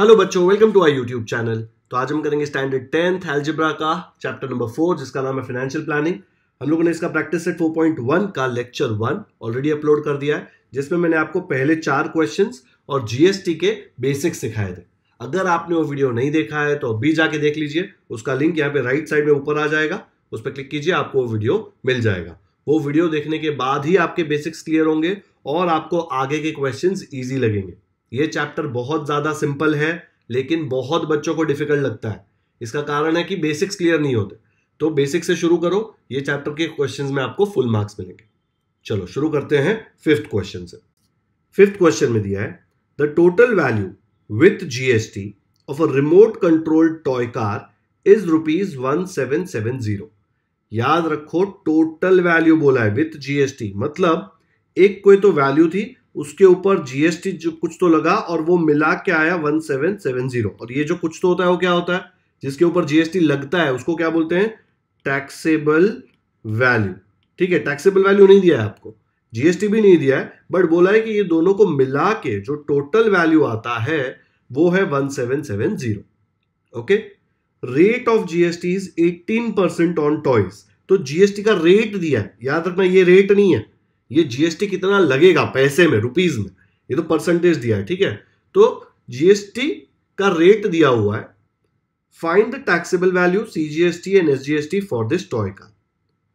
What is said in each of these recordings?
Hello बच्चों welcome to I YouTube channel तो आज हम करेंगे स्टैंडर्ड टेंथ एल्जिब्रा का चैप्टर नंबर फोर जिसका नाम है फाइनेंशियल प्लानिंग हम लोगों ने इसका प्रैक्टिस सेट 4.1 का लेक्चर वन ऑलरेडी अपलोड कर दिया है जिसमें मैंने आपको पहले चार क्वेश्चन और जीएसटी के बेसिक्स सिखाए थे अगर आपने वो वीडियो नहीं देखा है तो अभी जाके देख लीजिए उसका लिंक यहाँ पे राइट साइड में ऊपर आ जाएगा उस पर क्लिक कीजिए आपको वो वीडियो मिल जाएगा वो वीडियो देखने के बाद ही आपके बेसिक्स क्लियर होंगे और आपको आगे के क्वेश्चन ईजी लगेंगे ये चैप्टर बहुत ज़्यादा सिंपल है लेकिन बहुत बच्चों को डिफिकल्ट लगता है इसका कारण है कि बेसिक्स क्लियर नहीं होते तो बेसिक से शुरू करो ये चैप्टर के क्वेश्चन में आपको फुल मार्क्स मिलेंगे चलो शुरू करते हैं फिफ्थ क्वेश्चन से फिफ्थ क्वेश्चन में दिया है the total value with GST of a remote control toy car is rupees one seven seven zero याद रखो टोटल वैल्यू बोला है विथ जीएसटी मतलब एक कोई तो वैल्यू थी उसके ऊपर जीएसटी जो कुछ तो लगा और वो मिला के आया वन सेवन सेवन जीरो और ये जो कुछ तो होता है वो क्या होता है जिसके ऊपर जीएसटी लगता है उसको क्या बोलते हैं टैक्सेबल वैल्यू ठीक है टैक्सेबल वैल्यू नहीं दिया है आपको जीएसटी भी नहीं दिया है बट बोला है कि ये दोनों को मिला के जो टोटल वैल्यू आता है वो है one seven seven zero okay rate of GST is eighteen percent on toys तो जीएसटी का रेट दिया है याद रखना ये रेट नहीं है ये जीएसटी कितना लगेगा पैसे में रुपीज में ये तो परसेंटेज दिया है ठीक है तो जीएसटी का रेट दिया हुआ है find the taxable value CGST and SGST for this toy का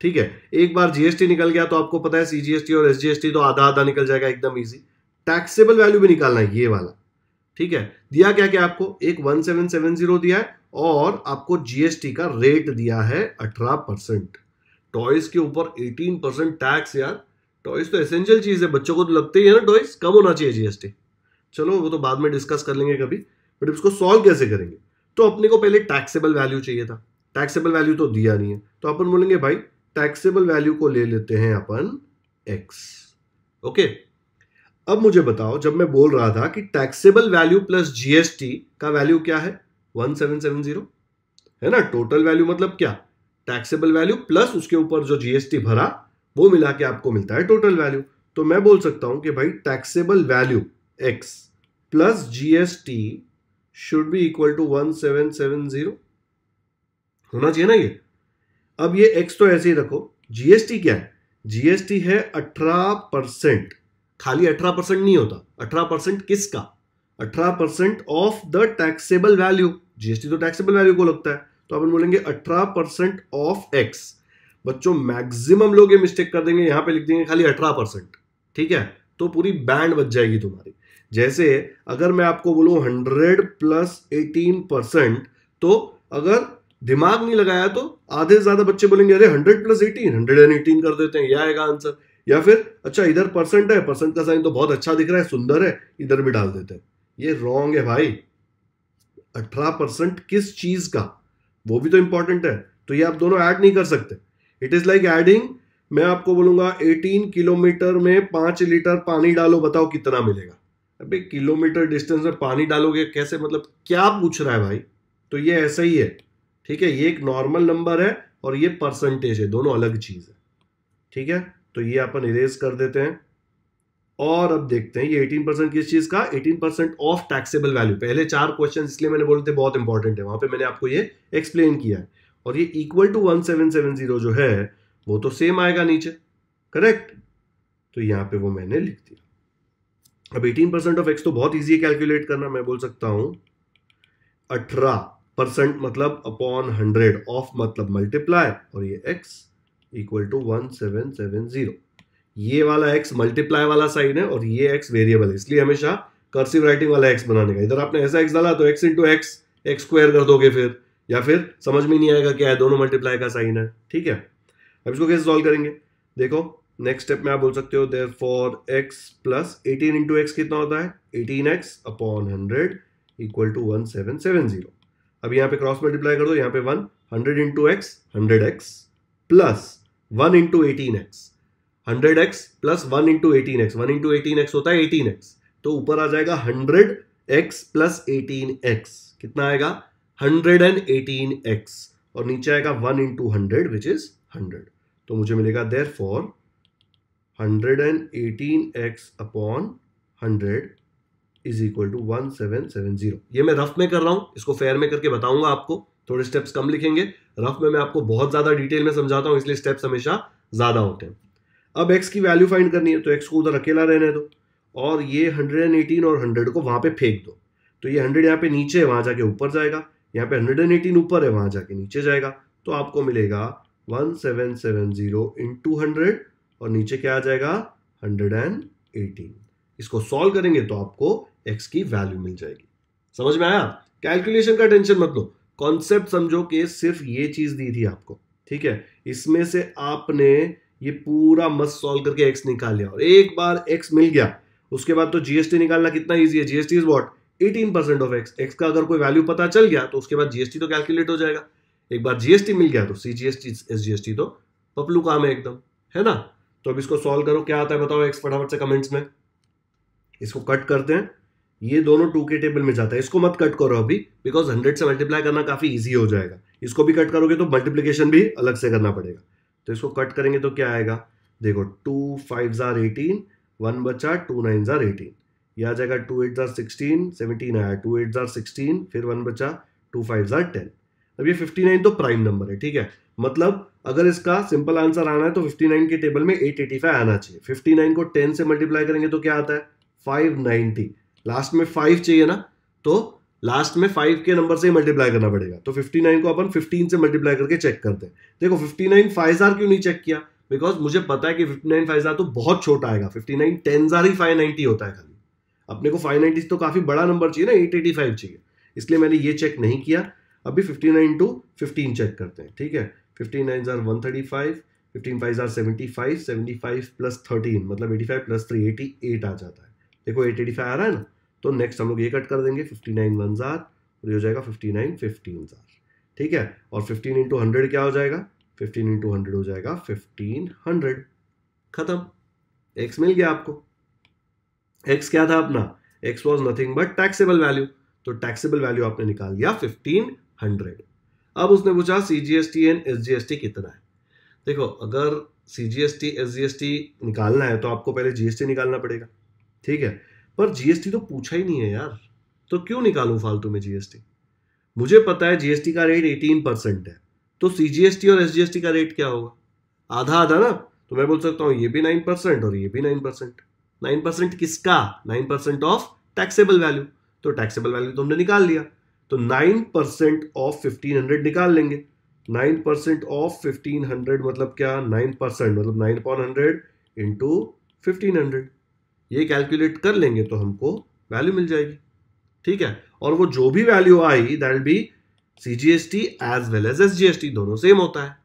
ठीक है एक बार जीएसटी निकल गया तो आपको पता है सीजीएसटी और एसजीएसटी तो आधा आधा निकल जाएगा एकदम ईजी टैक्सेबल वैल्यू भी निकालना है ये वाला ठीक है दिया क्या क्या आपको एक वन सेवन सेवन जीरो दिया है और आपको जीएसटी का रेट दिया है अठारह परसेंट टॉयज के ऊपर एटीन परसेंट टैक्स यार टॉयज तो एसेंशियल चीज़ है बच्चों को तो लगते ही है ना टॉयज कम होना चाहिए जीएसटी चलो वो तो बाद में डिस्कस कर लेंगे कभी बट इसको सॉल्व कैसे करेंगे तो अपने को पहले टैक्सेबल वैल्यू चाहिए था टैक्सेबल वैल्यू तो दिया नहीं है तो अपन बोलेंगे भाई टैक्सेबल वैल्यू को ले लेते हैं अपन एक्स ओके अब मुझे बताओ जब मैं बोल रहा था कि टैक्सेबल वैल्यू प्लस जीएसटी का वैल्यू क्या है 1770 है ना टोटल वैल्यू मतलब क्या टैक्सेबल वैल्यू प्लस उसके ऊपर जो जीएसटी भरा वो मिला के आपको मिलता है टोटल वैल्यू तो मैं बोल सकता हूं कि भाई taxable value x plus GST should be equal to one seven seven zero होना चाहिए ना ये अब ये एक्स तो ऐसे ही रखो जीएसटी क्या है जीएसटी है अठारह परसेंट खाली अठारह परसेंट नहीं होता अठारह परसेंट किसका अठारह percent of the taxable value GST तो टैक्सेबल वैल्यू को लगता है तो अपन बोलेंगे अठारह परसेंट ऑफ एक्स बच्चों मैक्सिमम लोग ये मिस्टेक कर देंगे यहां पे लिख देंगे खाली अठारह परसेंट ठीक है तो पूरी बैंड बच जाएगी तुम्हारी जैसे अगर मैं आपको बोलू हंड्रेड प्लस एटीन परसेंट तो अगर दिमाग नहीं लगाया तो आधे से ज़्यादा बच्चे बोलेंगे अरे hundred plus eighteen hundred and eighteen कर देते हैं यह आएगा आंसर या फिर अच्छा इधर परसेंट है परसेंट का साइन तो बहुत अच्छा दिख रहा है सुंदर है इधर भी डाल देते हैं ये रॉन्ग है भाई अठारह परसेंट किस चीज़ का वो भी तो इंपॉर्टेंट है तो ये आप दोनों ऐड नहीं कर सकते इट इज लाइक एडिंग मैं आपको बोलूंगा 18 किलोमीटर में पांच लीटर पानी डालो बताओ कितना मिलेगा अबे किलोमीटर डिस्टेंस में पानी डालोगे कैसे मतलब क्या पूछ रहा है भाई तो ये ऐसा ही है ठीक है ये एक नॉर्मल नंबर है और ये परसेंटेज है दोनों अलग चीज है ठीक है तो ये अपन इरेज कर देते हैं और अब देखते हैं ये 18 परसेंट किस चीज का 18 परसेंट ऑफ टैक्सेबल वैल्यू पहले चार क्वेश्चन इसलिए मैंने थे बहुत इंपॉर्टेंट है वहां पे मैंने आपको ये एक्सप्लेन किया है और ये equal to one seven seven zero जो है वो तो सेम आएगा नीचे करेक्ट तो यहां पे वो मैंने लिख दिया अब एटीन परसेंट ऑफ एक्स तो बहुत इजी है कैलकुलेट करना मैं बोल सकता हूं अठारह परसेंट मतलब अपॉन हंड्रेड ऑफ मतलब मल्टीप्लाई और ये x equal to one seven seven zero ये वाला एक्स मल्टीप्लाई वाला साइन है और ये एक्स वेरिएबल है इसलिए हमेशा कर्सिव राइटिंग वाला एक्स बनाने का इधर आपने ऐसा एक्स डाला तो x into x x square कर दोगे फिर या फिर समझ में नहीं आएगा क्या है दोनों मल्टीप्लाई का साइन है ठीक है अब इसको कैसे सॉल्व करेंगे देखो नेक्स्ट स्टेप में आप बोल सकते हो therefore x plus eighteen into x कितना होता है eighteen x upon hundred equal to one seven seven zero अब यहाँ पे क्रॉस मल्टीप्लाई कर दो यहाँ पे one hundred into x hundred x plus one into eighteen x hundred x plus one into eighteen x one into eighteen x होता है eighteen x तो ऊपर आ जाएगा hundred x plus eighteen x कितना आएगा हंड्रेड एंड एटीन एक्स और नीचे आएगा one into hundred which is hundred तो मुझे मिलेगा therefore hundred and eighteen x upon hundred is equal to one seven seven zero ये मैं रफ में कर रहा हूं इसको फेयर में करके बताऊंगा आपको थोड़े स्टेप्स कम लिखेंगे रफ में मैं आपको बहुत ज़्यादा डिटेल में समझाता हूँ इसलिए स्टेप्स हमेशा ज़्यादा होते हैं अब एक्स की वैल्यू फाइंड करनी है तो एक्स को उधर अकेला रहने दो और ये हंड्रेड एंड एटीन और हंड्रेड को वहां पे फेंक दो तो ये हंड्रेड यहाँ पे नीचे वहां जाके ऊपर जाएगा यहाँ पे हंड्रेड एंड एटीन ऊपर है वहां जाके नीचे जाएगा तो आपको मिलेगा one seven seven zero into hundred और नीचे क्या आ जाएगा हंड्रेड एंड एटीन इसको सॉल्व करेंगे तो आपको एक्स की वैल्यू मिल जाएगी समझ में आया कैलकुलेशन का टेंशन मत लो कॉन्सेप्ट समझो कि सिर्फ ये चीज दी थी आपको ठीक है इसमें से आपने ये पूरा मस्त सॉल्व करके एक्स निकाल लिया और एक बार एक्स मिल गया उसके बाद तो जीएसटी निकालना कितना ईजी है GST is what eighteen percent of x x का अगर कोई वैल्यू पता चल गया तो उसके बाद जीएसटी तो कैलकुलेट हो जाएगा एक बार जीएसटी मिल गया तो सी जीएसटी एस जीएसटी तो पपलू काम है एकदम है ना तो अब इसको सॉल्व करो क्या आता है बताओ एक्स फटाफट से कमेंट्स में इसको कट करते हैं ये दोनों टू के टेबल में जाता है इसको मत कट करो अभी बिकॉज हंड्रेड से मल्टीप्लाई करना काफी ईजी हो जाएगा इसको भी कट करोगे तो मल्टीप्लीकेशन भी अलग से करना पड़ेगा तो इसको कट करेंगे तो क्या आएगा देखो two five are eighteen one बचा टू नाइन जार एटीन ये आ जाएगा टू एट ज़ार सिक्सटीन सेवनटीन आया टू एट ज़ार सिक्सटीन फिर वन बचा टू फाइव ज़ार टेन अब ये फिफ्टी नाइन तो प्राइम नंबर है ठीक है मतलब अगर इसका सिंपल आंसर आना है तो फिफ्टी नाइन के टेबल में फाइव आना चाहिए नाइन को टेन से मल्टीप्लाई करेंगे तो क्या आता है नाइनटी लास्ट में फाइव चाहिए ना तो लास्ट में फाइव के नंबर से ही मल्टीप्लाई करना पड़ेगा तो फिफ्टी नाइन को अपन फिफ्टीन से मल्टीप्लाई करके चेक करते हैं देखो फिफ्टी नाइन फाइव क्यों नहीं चेक किया बिकॉज मुझे पता है कि फिफ्टी नाइन तो बहुत छोटा आएगा फिफ्टी नाइन टेन जार ही फाइव नाइनटी होता है खाली अपने को फाइव नाइन्टी तो काफ़ी बड़ा नंबर चाहिए ना एट एटी फाइव चाहिए इसलिए मैंने ये चेक नहीं किया अभी fifty nine to fifteen check करते हैं ठीक है फिफ्टी नाइन हज़ार one thirty five fifteen five हजार seventy five seventy five plus thirteen मतलब eighty five plus three eighty eight आ जाता है देखो एट एटी फाइव आ रहा है ना तो नेक्स्ट हम लोग ये कट कर देंगे फिफ्टी नाइन वन हजार और ये हो जाएगा फिफ्टी नाइन फिफ्टीन हजार ठीक है और फिफ्टीन इंटू हंड्रेड क्या हो जाएगा फिफ्टीन इंटू हंड्रेड हो जाएगा फिफ्टीन हंड्रेड खत्म एक्स मिल गया आपको एक्स क्या था अपना x was nothing but taxable value तो टैक्सेबल वैल्यू आपने निकाल लिया फिफ्टीन हंड्रेड अब उसने पूछा C G S T and S G S T कितना है देखो अगर C G S T S G S T निकालना है तो आपको पहले जी एस टी निकालना पड़ेगा ठीक है पर जी एस टी तो पूछा ही नहीं है यार तो क्यों निकालूं फालतू में जी एस टी मुझे पता है जी एस टी का रेट एटीन परसेंट है तो सी जी एस टी और एस जी एस टी का रेट क्या होगा आधा आधा ना तो मैं बोल सकता हूँ ये भी नाइन परसेंट और ये भी नाइन परसेंट नाइन परसेंट किसका nine percent of taxable value तो टैक्सेबल वैल्यू तो हमने निकाल लिया तो nine percent of fifteen hundred निकाल लेंगे nine percent of fifteen hundred मतलब क्या नाइन परसेंट मतलब nine upon hundred into fifteen hundred ये कैलकुलेट कर लेंगे तो हमको वैल्यू मिल जाएगी ठीक है और वो जो भी वैल्यू आई that be C G S T as well as S G S T दोनों सेम होता है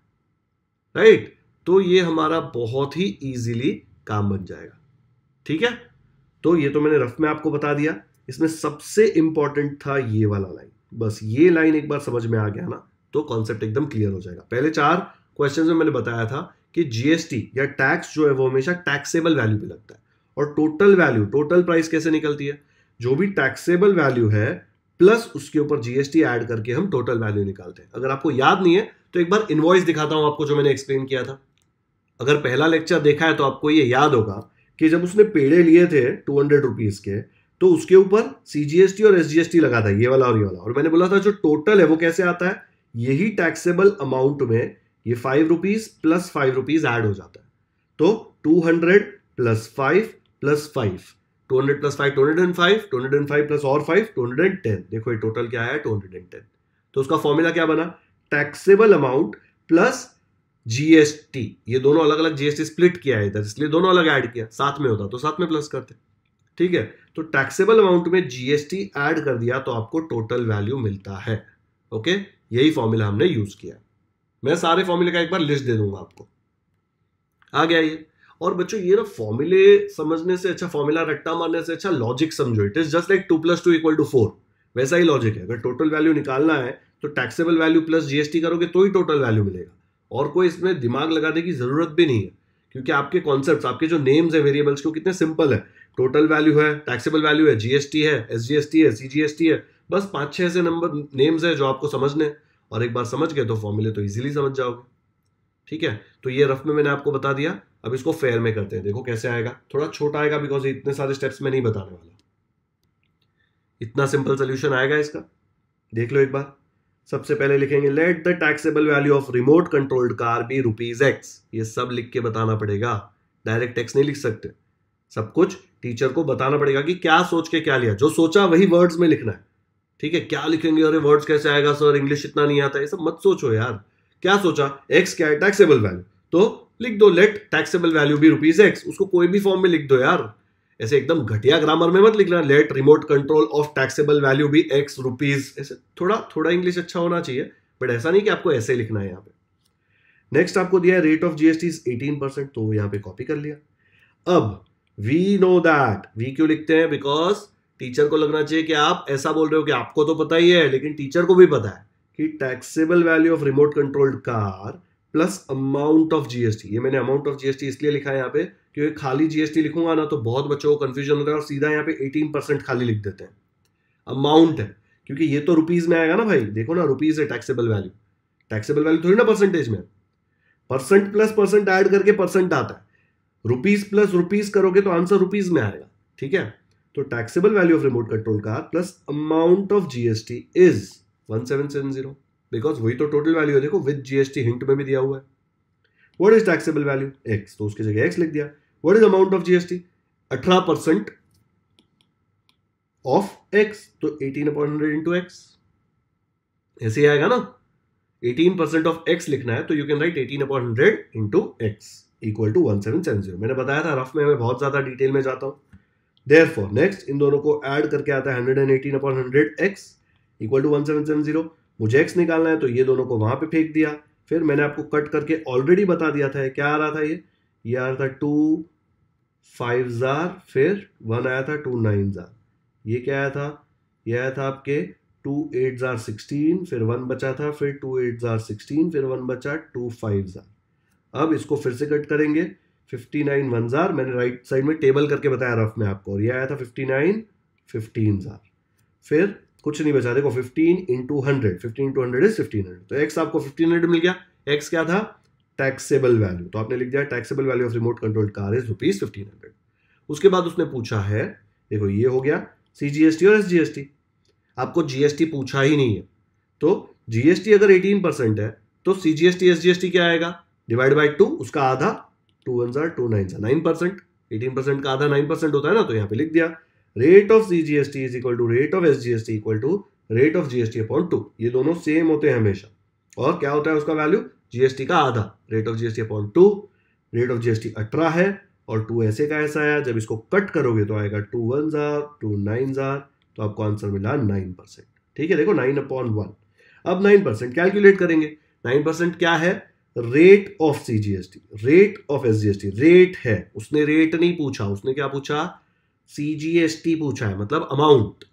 राइट right? तो ये हमारा बहुत ही ईजिली काम बन जाएगा ठीक है तो ये तो मैंने रफ में आपको बता दिया इसमें सबसे इंपॉर्टेंट था ये वाला लाइन बस ये लाइन एक बार समझ में आ गया ना तो कॉन्सेप्ट एकदम क्लियर हो जाएगा पहले चार क्वेश्चन में मैंने बताया था कि जीएसटी या टैक्स जो है वो हमेशा टैक्सेबल वैल्यू पे लगता है और टोटल वैल्यू टोटल प्राइस कैसे निकलती है जो भी टैक्सेबल वैल्यू है प्लस उसके ऊपर जीएसटी ऐड करके हम टोटल वैल्यू निकालते हैं अगर आपको याद नहीं है तो एक बार इन्वॉइस दिखाता हूं आपको जो मैंने एक्सप्लेन किया था अगर पहला लेक्चर देखा है तो आपको ये याद होगा कि जब उसने पेड़े लिए थे टू हंड्रेड रुपीज़ के तो उसके ऊपर सीजीएसटी और एसजीएसटी लगा था ये वाला और ये वाला और मैंने बोला था जो टोटल है वो कैसे आता है यही टैक्सेबल अमाउंट में ये five rupees plus five rupees add हो जाता है तो two hundred plus five plus five two hundred plus five two hundred and five two hundred and five plus और five two hundred and ten देखो ये total क्या है to hundred and ten तो उसका फॉर्मूला क्या बना टैक्सेबल अमाउंट प्लस जीएसटी ये दोनों अलग अलग जीएसटी स्प्लिट किया है इधर इसलिए दोनों अलग ऐड किया साथ में होता तो साथ में प्लस करते ठीक है तो टैक्सेबल अमाउंट में जीएसटी ऐड कर दिया तो आपको टोटल वैल्यू मिलता है ओके यही फॉर्मूला हमने यूज किया मैं सारे फॉर्मूले का एक बार लिस्ट दे दूंगा आपको आ गया ये और बच्चों ये ना फॉर्मूले समझने से अच्छा फॉर्मूला रट्टा मारने से अच्छा लॉजिक समझो it is just like two plus two equal to four वैसा ही लॉजिक है अगर टोटल वैल्यू निकालना है तो टैक्सेबल वैल्यू प्लस जीएसटी करोगे तो ही टोटल वैल्यू मिलेगा और कोई इसमें दिमाग लगाने की ज़रूरत भी नहीं है क्योंकि आपके कॉन्सेप्ट आपके जो नेम्स है वेरिएबल्स के कितने सिंपल है टोटल वैल्यू है टैक्सेबल वैल्यू है जीएसटी है एस एस जी टी है सी जी एस टी है बस पाँच छः ऐसे नंबर नेम्स है जो आपको समझने और एक बार समझ गए तो फॉर्मूले तो ईजिली समझ जाओगे ठीक है तो ये रफ में मैंने आपको बता दिया अब इसको फेयर में करते हैं देखो कैसे आएगा थोड़ा छोटा आएगा बिकॉज इतने सारे स्टेप्स में नहीं बताने वाला इतना सिंपल सोल्यूशन आएगा इसका देख लो एक बार सबसे पहले लिखेंगे let the taxable value of remote controlled car be rupees x ये सब लिख के बताना पड़ेगा डायरेक्ट टैक्स नहीं लिख सकते सब कुछ टीचर को बताना पड़ेगा कि क्या सोच के क्या लिया जो सोचा वही वर्ड्स में लिखना है ठीक है क्या लिखेंगे अरे वर्ड्स कैसे आएगा सर इंग्लिश इतना नहीं आता ये सब मत सोचो यार क्या सोचा एक्स क्या है टैक्सेबल वैल्यू तो लिख दो let taxable value be rupees x उसको कोई भी फॉर्म में लिख दो यार ऐसे एकदम घटिया ग्रामर में मत लिखना let remote control of taxable value be x rupees ऐसे थोड़ा थोड़ा इंग्लिश अच्छा होना चाहिए बट ऐसा नहीं कि आपको ऐसे लिखना है यहाँ पे नेक्स्ट आपको दिया है rate of GST eighteen percent तो यहाँ पे कॉपी कर लिया अब वी नो दैट वी क्यों लिखते हैं बिकॉज टीचर को लगना चाहिए कि आप ऐसा बोल रहे हो कि आपको तो पता ही है लेकिन टीचर को भी पता है कि taxable value of remote controlled car plus amount of GST ये मैंने अमाउंट ऑफ जीएसटी इसलिए लिखा है यहाँ पे क्योंकि खाली जीएसटी लिखूंगा ना तो बहुत बच्चों को कंफ्यूजन होता है और सीधा यहाँ पे 18 परसेंट खाली लिख देते हैं अमाउंट है क्योंकि ये तो रुपीज में आएगा ना भाई देखो ना रुपीज है टैक्सेबल वैल्यू टैक्सेबल वैल्यू थोड़ी ना परसेंटेज में परसेंट प्लस परसेंट ऐड करके परसेंट आता है रुपीज प्लस रुपीज करोगे तो आंसर रुपीज में आएगा ठीक है तो taxable value of remote control car plus amount of GST is one seven seven zero because वही तो टोटल वैल्यू है देखो विद जीएसटी हिंट में भी दिया हुआ है what is taxable value x तो उसकी जगह एक्स लिख दिया what is amount of GST अठारह परसेंट ऑफ एक्स तो eighteen upon hundred into x ऐसे ही आएगा ना एटीन परसेंट ऑफ एक्स लिखना है तो you can write eighteen upon hundred into x equal to one seven seven zero मैंने बताया था रफ में मैं बहुत ज्यादा डिटेल में जाता हूँ देयर फॉर नेक्स्ट इन दोनों को एड करके आता है hundred and eighteen upon hundred x equal to one seven seven zero मुझे एक्स निकालना है तो ये दोनों को वहां पे फेंक दिया फिर मैंने आपको कट करके ऑलरेडी बता दिया था क्या आ रहा था ये ये आ रहा था टू फाइव ज़ार फिर वन आया था टू नाइन ज़ार ये क्या आया था ये आया था आपके टू एट ज़ार सिक्सटीन फिर वन बचा था फिर टू एट ज़ार सिक्सटीन फिर वन बचा टू फाइव ज़ार अब इसको फिर से कट करेंगे फिफ्टी नाइन वन ज़ार मैंने राइट साइड में टेबल करके बताया रफ में आपको और ये आया था फिफ्टी नाइन फिफ्टीन ज़ार फिर कुछ नहीं बचा देखो fifteen into hundred fifteen into hundred is fifteen hundred तो एक्स आपको फिफ्टीन हंड्रेड मिल गया एक्स क्या था टैक्सेबल वैल्यू तो आपने लिख दिया taxable value of remote control car is rupees fifteen hundred उसके बाद उसने पूछा है देखो ये हो गया सी जी एस टी और एस जी एस टी आपको जी एस टी पूछा ही नहीं है तो जी एस टी अगर एटीन परसेंट है तो C G S T S G S T क्या आएगा डिवाइड बाई टू उसका आधा two one jar two nine jar nine percent eighteen percent का आधा नाइन परसेंट होता है ना तो यहाँ पे लिख दिया rate of C G S T is equal to rate of S G S T equal to rate of GST upon two ये दोनों सेम होते हैं हमेशा और क्या होता है उसका वैल्यू जीएसटी का आधा rate of GST upon two rate of GST अठारह है और टू ऐसे का ऐसा आया जब इसको कट करोगे तो आएगा two one jar two nine are तो आपको आंसर मिला नाइन परसेंट ठीक है देखो नाइन अपॉन वन अब नाइन परसेंट कैलकुलेट करेंगे नाइन परसेंट क्या है rate of C G S T rate of S G S T rate है उसने रेट नहीं पूछा उसने क्या पूछा सीजीएसटी पूछा है मतलब अमाउंट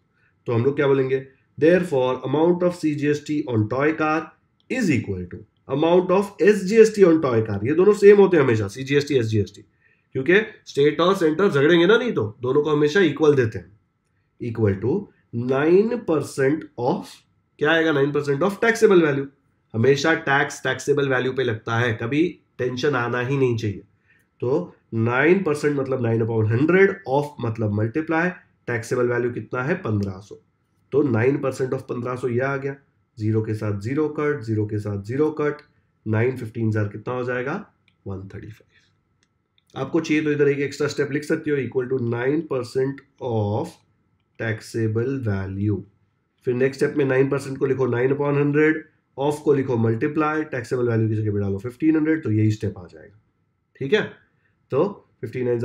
तो हम लोग क्या बोलेंगे therefore amount of CGST on toy car is equal to amount of S G S T on toy car ये दोनों सेम होते हैं हमेशा CGST G S G S T क्योंकि स्टेट और सेंटर झगड़ेंगे ना नहीं तो दोनों को हमेशा इक्वल देते हैं equal to nine percent of क्या आएगा nine percent of taxable value हमेशा टैक्स टैक्सेबल वैल्यू पे लगता है कभी टेंशन आना ही नहीं चाहिए तो नाइन परसेंट मतलब नाइन अपॉन हंड्रेड ऑफ मतलब मल्टीप्लाई टैक्सेबल वैल्यू कितना है पंद्रह सो तो नाइन परसेंट ऑफ पंद्रह सो यह आ गया जीरो के साथ जीरो कट जीरो के साथ जीरो कट नाइन फिफ्टीन हजार कितना हो जाएगा वन थर्टी फाइव आपको चाहिए तो इधर एक एक्स्ट्रा स्टेप लिख सकते हो equal to nine percent of taxable value फिर नेक्स्ट स्टेप में नाइन परसेंट को लिखो नाइन अपॉन हंड्रेड ऑफ को लिखो मल्टीप्लाई टैक्सेबल वैल्यू की जगह पे डालो फिफ्टीन हंड्रेड तो यही स्टेप आ जाएगा ठीक है तो फिफ्टी नाइन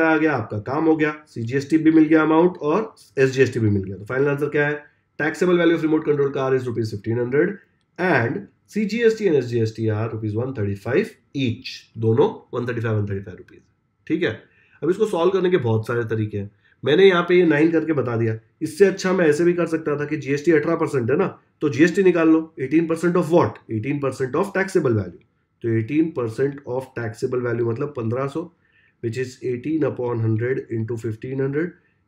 आ गया आपका काम हो गया सी भी मिल गया अमाउंट और एस भी मिल गया तो फाइनल आंसर क्या है taxable value of remote control car is rupees T N S G and T R rupees one thirty five each दोनों one thirty five one thirty five rupees ठीक है अब इसको सॉल्व करने के बहुत सारे तरीके हैं मैंने यहाँ पे ये नाइन करके बता दिया इससे अच्छा मैं ऐसे भी कर सकता था कि जीएसटी अठारह परसेंट है ना तो जीएसटी निकाल लो eighteen percent of what eighteen percent of taxable value तो 18 परसेंट ऑफ टैक्सेबल वैल्यू मतलब 1500 which is eighteen upon hundred into fifteen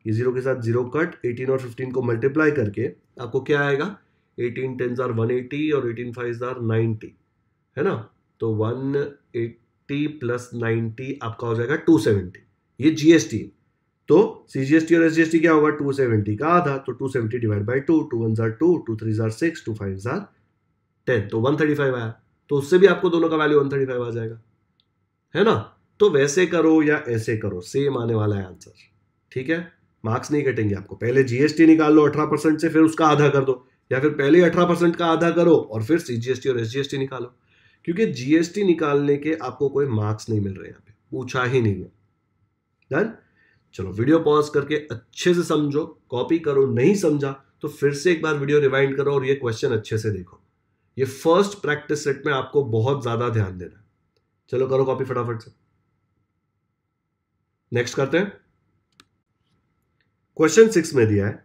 ये जीरो के साथ जीरो कट 18 और 15 को मल्टीप्लाई करके आपको क्या आएगा 18 टेन आर वन और 18 फाइव आर नाइनटी है ना तो 180 प्लस नाइन्टी आपका हो जाएगा 270 ये जीएसटी तो टी और टी क्या होगा 270 का आधा तो 270 divide by two two one jar two two three jar six two five jar ten तो 135 आया तो उससे भी आपको दोनों का वैल्यू वन थर्टी फाइव आ जाएगा है ना तो वैसे करो या ऐसे करो सेम आने वाला है आंसर ठीक है मार्क्स नहीं कटेंगे आपको पहले जीएसटी निकाल लो अठारह परसेंट से फिर उसका आधा कर दो या फिर पहले अठारह परसेंट का आधा करो और फिर सीजीएसटी और एसजीएसटी निकालो क्योंकि जीएसटी निकालने के आपको कोई मार्क्स नहीं मिल रहे यहां पे पूछा ही नहीं है डन चलो वीडियो पॉज करके अच्छे से समझो कॉपी करो नहीं समझा तो फिर से एक बार वीडियो रिवाइंड करो और ये क्वेश्चन अच्छे से देखो ये फर्स्ट प्रैक्टिस सेट में आपको बहुत ज्यादा ध्यान देना है चलो करो कॉपी फटाफट से नेक्स्ट करते हैं क्वेश्चन सिक्स में दिया है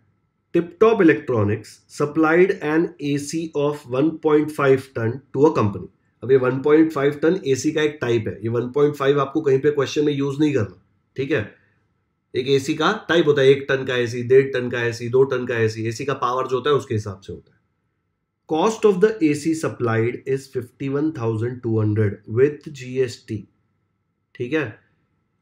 Tiptop electronics supplied an AC of 1.5 ton to a company अब ये 1.5 टन एसी का एक टाइप है ये 1.5 आपको कहीं पे क्वेश्चन में यूज नहीं करना ठीक है एक एसी का टाइप होता है एक टन का एसी डेढ़ टन का एसी दो टन का एसी एसी का पावर जो होता है उसके हिसाब से होता है cost of the AC supplied is fifty one thousand two hundred with G S T ठीक है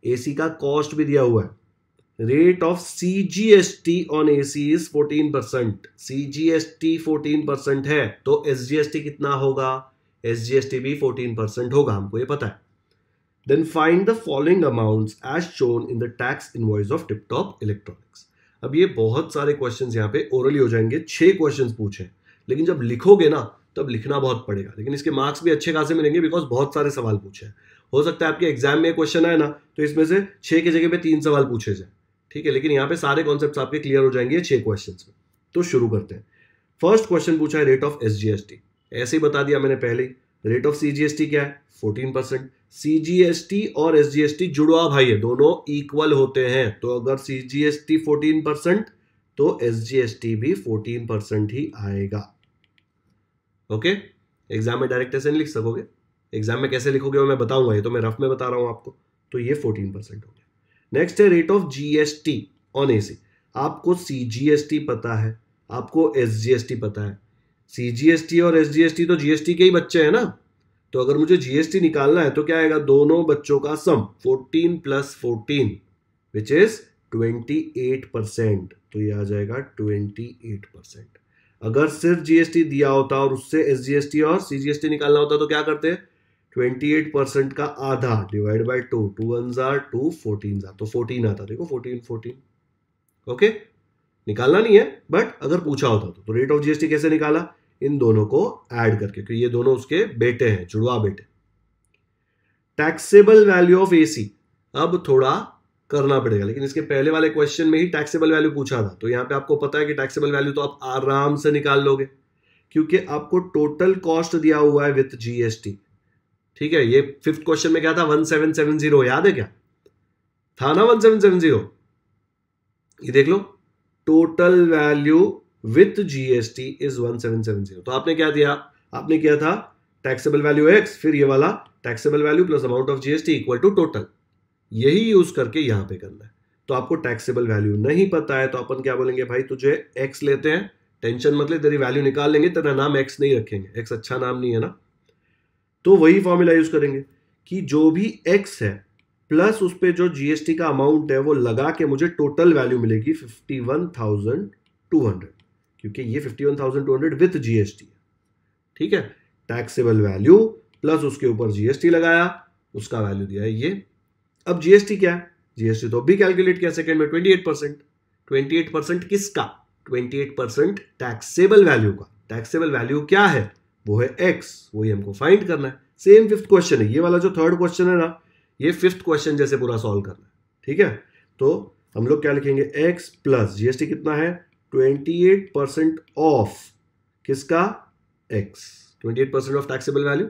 ए सी का कॉस्ट भी दिया हुआ है rate of C G S T on A C is fourteen percent C G S T fourteen percent है तो S G S T कितना होगा एस जी एस टी भी फोर्टीन परसेंट होगा हमको ये पता है then find the following amount as shown in the tax invoice of Tiptop Electronics अब ये बहुत सारे क्वेश्चन यहाँ पे ओरली हो जाएंगे छह क्वेश्चन पूछे लेकिन जब लिखोगे ना तब लिखना बहुत पड़ेगा लेकिन इसके मार्क्स भी अच्छे खासे मिलेंगे बिकॉज बहुत सारे सवाल पूछे हैं हो सकता है आपके एग्जाम में क्वेश्चन आए ना तो इसमें से छः की जगह पे तीन सवाल पूछे जाए ठीक है लेकिन यहाँ पे सारे कॉन्सेप्ट आपके क्लियर हो जाएंगे छः क्वेश्चन में तो शुरू करते हैं फर्स्ट क्वेश्चन पूछा है rate of S G S T ऐसे ही बता दिया मैंने पहले rate of C G S T क्या है fourteen percent C G S T और एस जी एस टी जुड़वा भाई है दोनों इक्वल होते हैं तो अगर C G S T fourteen percent तो एस जी एस टी भी फोर्टीन परसेंट ही आएगा ओके एग्जाम में डायरेक्ट ऐसे नहीं लिख सकोगे एग्जाम में कैसे लिखोगे वो मैं बताऊंगा ये तो मैं रफ में बता रहा हूँ आपको तो ये फोर्टीन परसेंट हो गया नेक्स्ट है rate of GST on AC आपको सीजीएसटी पता है आपको एसजीएसटी पता है सीजीएसटी और एसजीएसटी तो जीएसटी के ही बच्चे हैं ना तो अगर मुझे जीएसटी निकालना है तो क्या आएगा दोनों बच्चों का sum 14 plus fourteen which is 28 percent तो ये आ जाएगा 28 परसेंट अगर सिर्फ जीएसटी दिया होता और उससे एसजीएसटी और सीजीएसटी निकालना होता तो क्या करते ट्वेंटी एट परसेंट का आधा divide by two two one jar two fourteen जार तो फोर्टीन आता देखो फोर्टीन फोर्टीन ओके निकालना नहीं है बट अगर पूछा होता तो, तो रेट ऑफ जीएसटी कैसे निकाला इन दोनों को ऐड करके क्योंकि ये दोनों उसके बेटे हैं जुड़वा बेटे टैक्सेबल वैल्यू ऑफ एसी अब थोड़ा करना पड़ेगा लेकिन इसके पहले वाले क्वेश्चन में ही टैक्सेबल वैल्यू पूछा था तो यहाँ पे आपको पता है कि टैक्सेबल वैल्यू तो आप आराम से निकाल लोगे क्योंकि आपको टोटल कॉस्ट दिया हुआ है विथ जीएसटी ठीक है ये फिफ्थ क्वेश्चन में क्या था वन सेवन सेवन जीरो याद है क्या था ना वन सेवन सेवन जीरो ये देख लो total value with GST is one seven seven zero तो आपने क्या दिया आपने किया था टैक्सेबल वैल्यू एक्स फिर ये वाला taxable value plus amount of GST equal to total यही यूज करके यहां पे करना है तो आपको टैक्सेबल वैल्यू नहीं पता है तो अपन क्या बोलेंगे भाई तुझे एक्स लेते हैं टेंशन मतलब तेरी वैल्यू निकाल लेंगे तेरा नाम एक्स नहीं रखेंगे एक्स अच्छा नाम नहीं है ना तो वही फॉर्मूला यूज करेंगे कि जो भी एक्स है प्लस उस पर जो जीएसटी का अमाउंट है वो लगा के मुझे टोटल वैल्यू मिलेगी fifty one thousand two hundred क्योंकि ये fifty one thousand two hundred with GST है ठीक है टैक्सेबल वैल्यू प्लस उसके ऊपर जीएसटी लगाया उसका वैल्यू दिया है ये अब जीएसटी क्या है जीएसटी तो भी कैलकुलेट किया सेकंड में 28 परसेंट ट्वेंटी परसेंट किसका 28 परसेंट टैक्सेबल वैल्यू का टैक्सेबल वैल्यू क्या है वो है एक्स वही हमको फाइंड करना है सेम फिफ्थ क्वेश्चन है ये वाला जो थर्ड क्वेश्चन है ना ये फिफ्थ क्वेश्चन जैसे पूरा सॉल्व करना है ठीक है तो हम लोग क्या लिखेंगे एक्स प्लस जीएसटी कितना है ट्वेंटी एट परसेंट ऑफ किसका X twenty eight percent of taxable value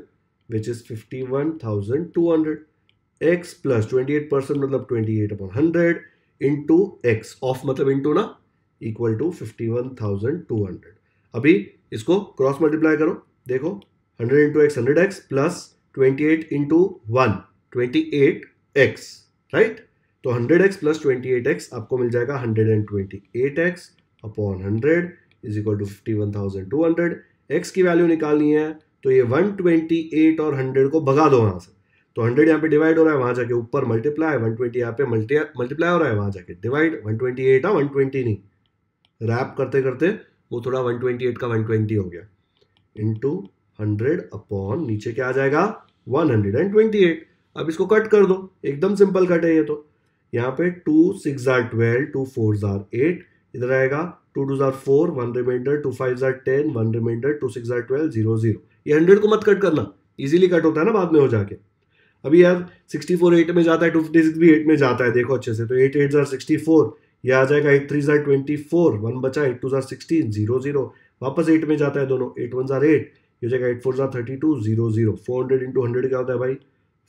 which is fifty one thousand two hundred x plus twenty eight percent मतलब twenty eight upon hundred into X of मतलब into ना equal to fifty one thousand two hundred अभी इसको cross multiply करो देखो hundred into x hundred x plus twenty eight into one twenty eight X right तो hundred x plus twenty eight X आपको मिल जाएगा hundred and twenty eight X upon hundred is equal to fifty one thousand two hundred X की value निकालनी है तो ये one twenty eight और हंड्रेड को भगा दो यहाँ से तो हंड्रेड यहाँ पे डिवाइड हो रहा है वहां जाके ऊपर मल्टीप्लाई वन ट्वेंटी यहाँ पे मल्टी मल्टीप्लाई हो रहा है वहां जाके divide one twenty eight one twenty नहीं रैप करते करते वो थोड़ा वन ट्वेंटी एट का वन ट्वेंटी हो गया इंटू हंड्रेड अपॉन नीचे क्या आ जाएगा one hundred and twenty eight अब इसको कट कर दो एकदम सिंपल कट है ये तो यहाँ पे two six are twelve two four are eight इधर आएगा two two are four one reminder two five are ten one reminder two six are twelve zero zero ये हंड्रेड को मत कट करना इजीली कट होता है ना बाद में हो जाके अभी यार सिक्सटी फोर एट में जाता है टू फिफ्टी सिक्स भी एट में जाता है देखो अच्छे से तो एट एट ज़ार सिक्सटी फोर ये आ जाएगा एट थ्री ज़ार ट्वेंटी फोर वन बचा एट टू ज़ार सिक्सटीन जीरो जीरो वापस एट में जाता है दोनों एट वन ज़ार एट ये जाएगा एट फोर ज़ार thirty two zero zero four hundred into hundred क्या होता है भाई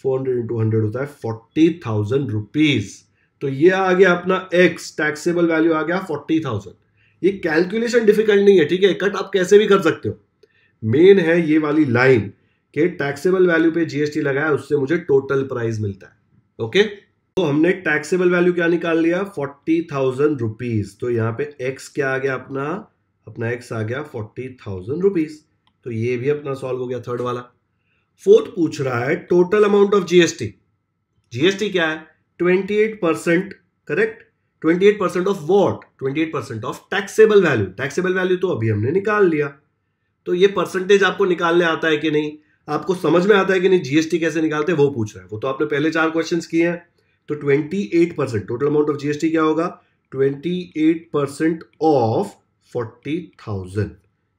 फोर हंड्रेड इंटू हंड्रेड होता है फोर्टी थाउजेंड रुपीज़ तो ये आ गया अपना एक्स टैक्सेबल वैल्यू आ गया फोर्टी थाउजेंड ये कैलकुलेशन डिफिकल्ट नहीं है ठीक है कट आप कैसे भी कर सकते हो मेन है ये वाली लाइन कि टैक्सेबल वैल्यू पे जीएसटी लगाया उससे मुझे टोटल प्राइस मिलता है ओके तो हमने टैक्सेबल वैल्यू क्या निकाल लिया फोर्टी थाउजेंड रुपीज तो यहां पे एक्स क्या आ गया अपना अपना एक्स आ गया फोर्टी थाउजेंड रुपीज तो ये भी अपना सॉल्व हो गया थर्ड वाला फोर्थ पूछ रहा है total amount of GST GST क्या है twenty eight percent correct twenty eight percent of what twenty eight percent of taxable value taxable value तो अभी हमने निकाल लिया तो ये परसेंटेज आपको निकालने आता है कि नहीं आपको समझ में आता है कि नहीं जीएसटी कैसे निकालते हैं वो पूछ रहा है वो तो आपने पहले चार क्वेश्चन किए हैं तो twenty eight percent total amount of GST क्या होगा twenty eight percent of forty thousand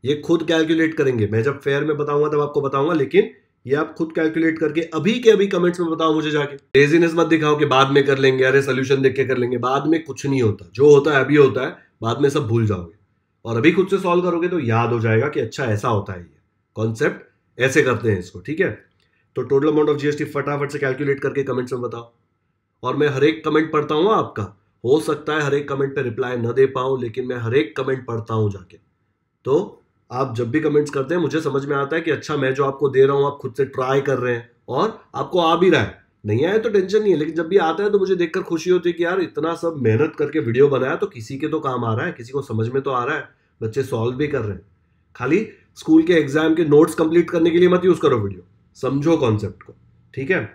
ये खुद कैलकुलेट करेंगे मैं जब फेयर में बताऊंगा तब आपको बताऊंगा लेकिन ये आप खुद कैलकुलेट करके अभी के अभी कमेंट्स में बताओ मुझे जाके लेजीनेस मत दिखाओ कि बाद में कर लेंगे अरे सोल्यूशन देख के कर लेंगे बाद में कुछ नहीं होता जो होता है अभी होता है बाद में सब भूल जाओगे और अभी खुद से सॉल्व करोगे तो याद हो जाएगा कि अच्छा ऐसा होता है ये कॉन्सेप्ट ऐसे करते हैं इसको ठीक है तो टोटल अमाउंट ऑफ जीएसटी फटाफट से कैलकुलेट करके कमेंट्स में बताओ और मैं हर एक कमेंट पढ़ता हूँ आपका हो सकता है हर एक कमेंट पे रिप्लाई ना दे पाऊँ लेकिन मैं हर एक कमेंट पढ़ता हूँ जाके तो आप जब भी कमेंट्स करते हैं मुझे समझ में आता है कि अच्छा मैं जो आपको दे रहा हूँ आप खुद से ट्राई कर रहे हैं और आपको आ भी रहा है नहीं आया तो टेंशन नहीं है लेकिन जब भी आता है तो मुझे देखकर खुशी होती है कि यार इतना सब मेहनत करके वीडियो बनाया तो किसी के तो काम आ रहा है किसी को समझ में तो आ रहा है बच्चे सॉल्व भी कर रहे हैं खाली स्कूल के एग्जाम के नोट्स कंप्लीट करने के लिए मत यूज करो वीडियो समझो कॉन्सेप्ट को ठीक है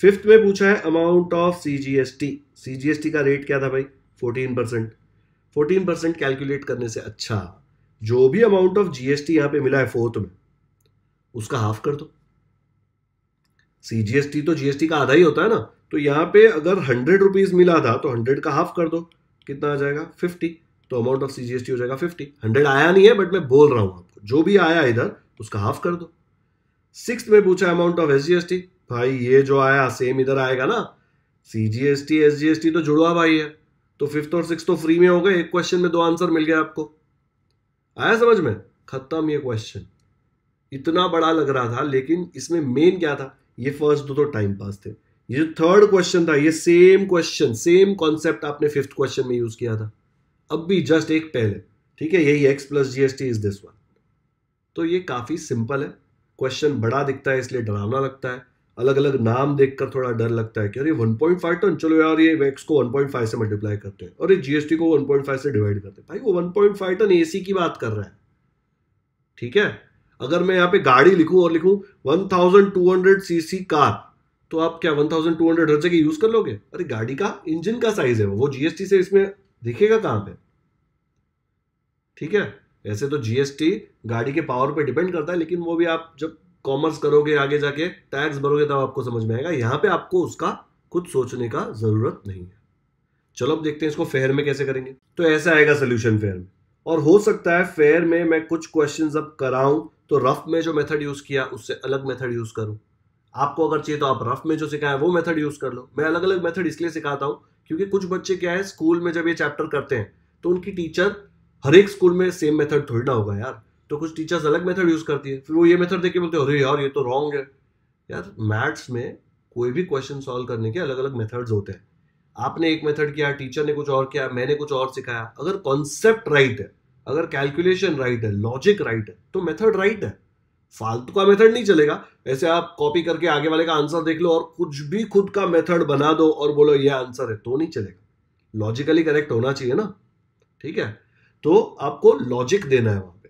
फिफ्थ में पूछा है अमाउंट ऑफ सीजीएसटी सीजीएसटी का रेट क्या था भाई fourteen percent fourteen percent calculate करने से अच्छा जो भी अमाउंट ऑफ जीएसटी यहां पे मिला है फोर्थ में उसका हाफ कर दो सीजीएसटी तो जीएसटी का आधा ही होता है ना तो यहां पे अगर हंड्रेड रुपीज मिला था तो हंड्रेड का हाफ कर दो कितना आ जाएगा फिफ्टी तो अमाउंट ऑफ सी हो जाएगा फिफ्टी हंड्रेड आया नहीं है बट मैं बोल रहा हूँ आपको जो भी आया इधर उसका हाफ कर दो सिक्स में पूछा अमाउंट ऑफ एस भाई ये जो आया सेम इधर आएगा ना C G S T S G S T तो जुड़वा भाई है तो फिफ्थ और सिक्स तो फ्री में हो गए एक क्वेश्चन में दो आंसर मिल गया आपको आया समझ में खत्म ये क्वेश्चन इतना बड़ा लग रहा था लेकिन इसमें मेन क्या था ये फर्स्ट दो तो टाइम पास थे ये जो थर्ड क्वेश्चन था ये सेम क्वेश्चन सेम कॉन्सेप्ट आपने फिफ्थ क्वेश्चन में यूज किया था अब भी जस्ट एक पहले ठीक है यही X plus G S T is this one तो ये काफ़ी सिंपल है क्वेश्चन बड़ा दिखता है इसलिए डरावना लगता है अलग अलग नाम देखकर थोड़ा डर लगता है कि अरे 1.5 टन चलो यार ये एक्स को 1.5 से मल्टीप्लाई करते हैं और ये जीएसटी को 1.5 से डिवाइड करते हैं भाई वो 1.5 टन एसी की बात कर रहा है ठीक है अगर मैं यहाँ पे गाड़ी लिखूं और लिखूँ 1200 सीसी कार तो आप क्या 1200 हर्जे की यूज़ कर लोगे अरे गाड़ी का इंजन का साइज है वो जीएसटी से इसमें दिखेगा कहां पे ठीक है ऐसे तो जीएसटी गाड़ी के पावर पे डिपेंड करता है लेकिन वो भी आप जब कॉमर्स करोगे आगे जाके टैक्स भरोगे तब आपको समझ में आएगा यहां पे आपको उसका कुछ सोचने का जरूरत नहीं है चलो अब देखते हैं इसको फेयर में कैसे करेंगे तो ऐसा आएगा सोल्यूशन फेयर में और हो सकता है फेयर में मैं कुछ क्वेश्चन अब कराऊं तो रफ में जो मेथड यूज किया उससे अलग मेथड यूज करूं आपको अगर चाहिए तो आप रफ में जो सिखाया वो मेथड यूज कर लो मैं अलग अलग मेथड इसलिए सिखाता हूँ क्योंकि कुछ बच्चे क्या है स्कूल में जब ये चैप्टर करते हैं तो उनकी टीचर हर एक स्कूल में सेम मेथड थोड़ी ना होगा यार तो कुछ टीचर्स अलग मेथड यूज करती है फिर वो ये मेथड देख के बोलते हैं अरे यार ये तो रॉन्ग है यार मैथ्स में कोई भी क्वेश्चन सॉल्व करने के अलग अलग मेथड्स होते हैं आपने एक मेथड किया टीचर ने कुछ और किया मैंने कुछ और सिखाया अगर कॉन्सेप्ट राइट है अगर कैलकुलेशन राइट है लॉजिक राइट है तो मेथड राइट है फालतू का मेथड नहीं चलेगा ऐसे आप कॉपी करके आगे वाले का आंसर देख लो और कुछ भी खुद का मेथड बना दो और बोलो ये आंसर है तो नहीं चलेगा लॉजिकली करेक्ट होना चाहिए ना ठीक है तो आपको लॉजिक देना है वहां पे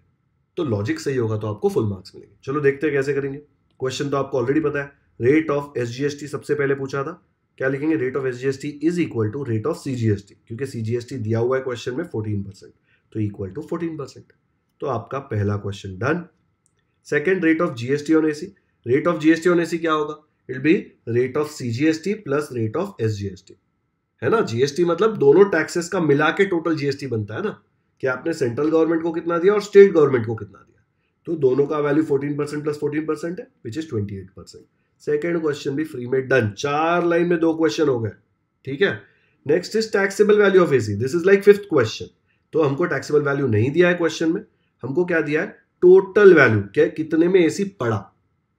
तो लॉजिक सही होगा तो आपको फुल मार्क्स मिलेंगे चलो देखते हैं कैसे करेंगे क्वेश्चन तो आपको ऑलरेडी पता है रेट ऑफ एस सबसे पहले पूछा था क्या लिखेंगे rate of S is equal to rate of C क्योंकि सी दिया हुआ है क्वेश्चन में फोर्टीन तो इक्वल टू फोर्टीन तो आपका पहला question done second rate of GST on AC rate of GST on AC क्या होगा it be rate of CGST plus rate of SGST है ना जीएसटी मतलब दोनों टैक्सेस का मिला के टोटल जीएसटी बनता है ना कि आपने सेंट्रल गवर्नमेंट को कितना दिया और स्टेट गवर्नमेंट को कितना दिया तो दोनों का value fourteen percent plus fourteen percent है which is twenty eight percent second question भी फ्री में डन चार लाइन में दो क्वेश्चन हो गए ठीक है next is taxable value of AC this is like fifth question तो हमको टैक्सेबल वैल्यू नहीं दिया है क्वेश्चन में हमको क्या दिया है टोटल वैल्यू क्या कितने में एसी पड़ा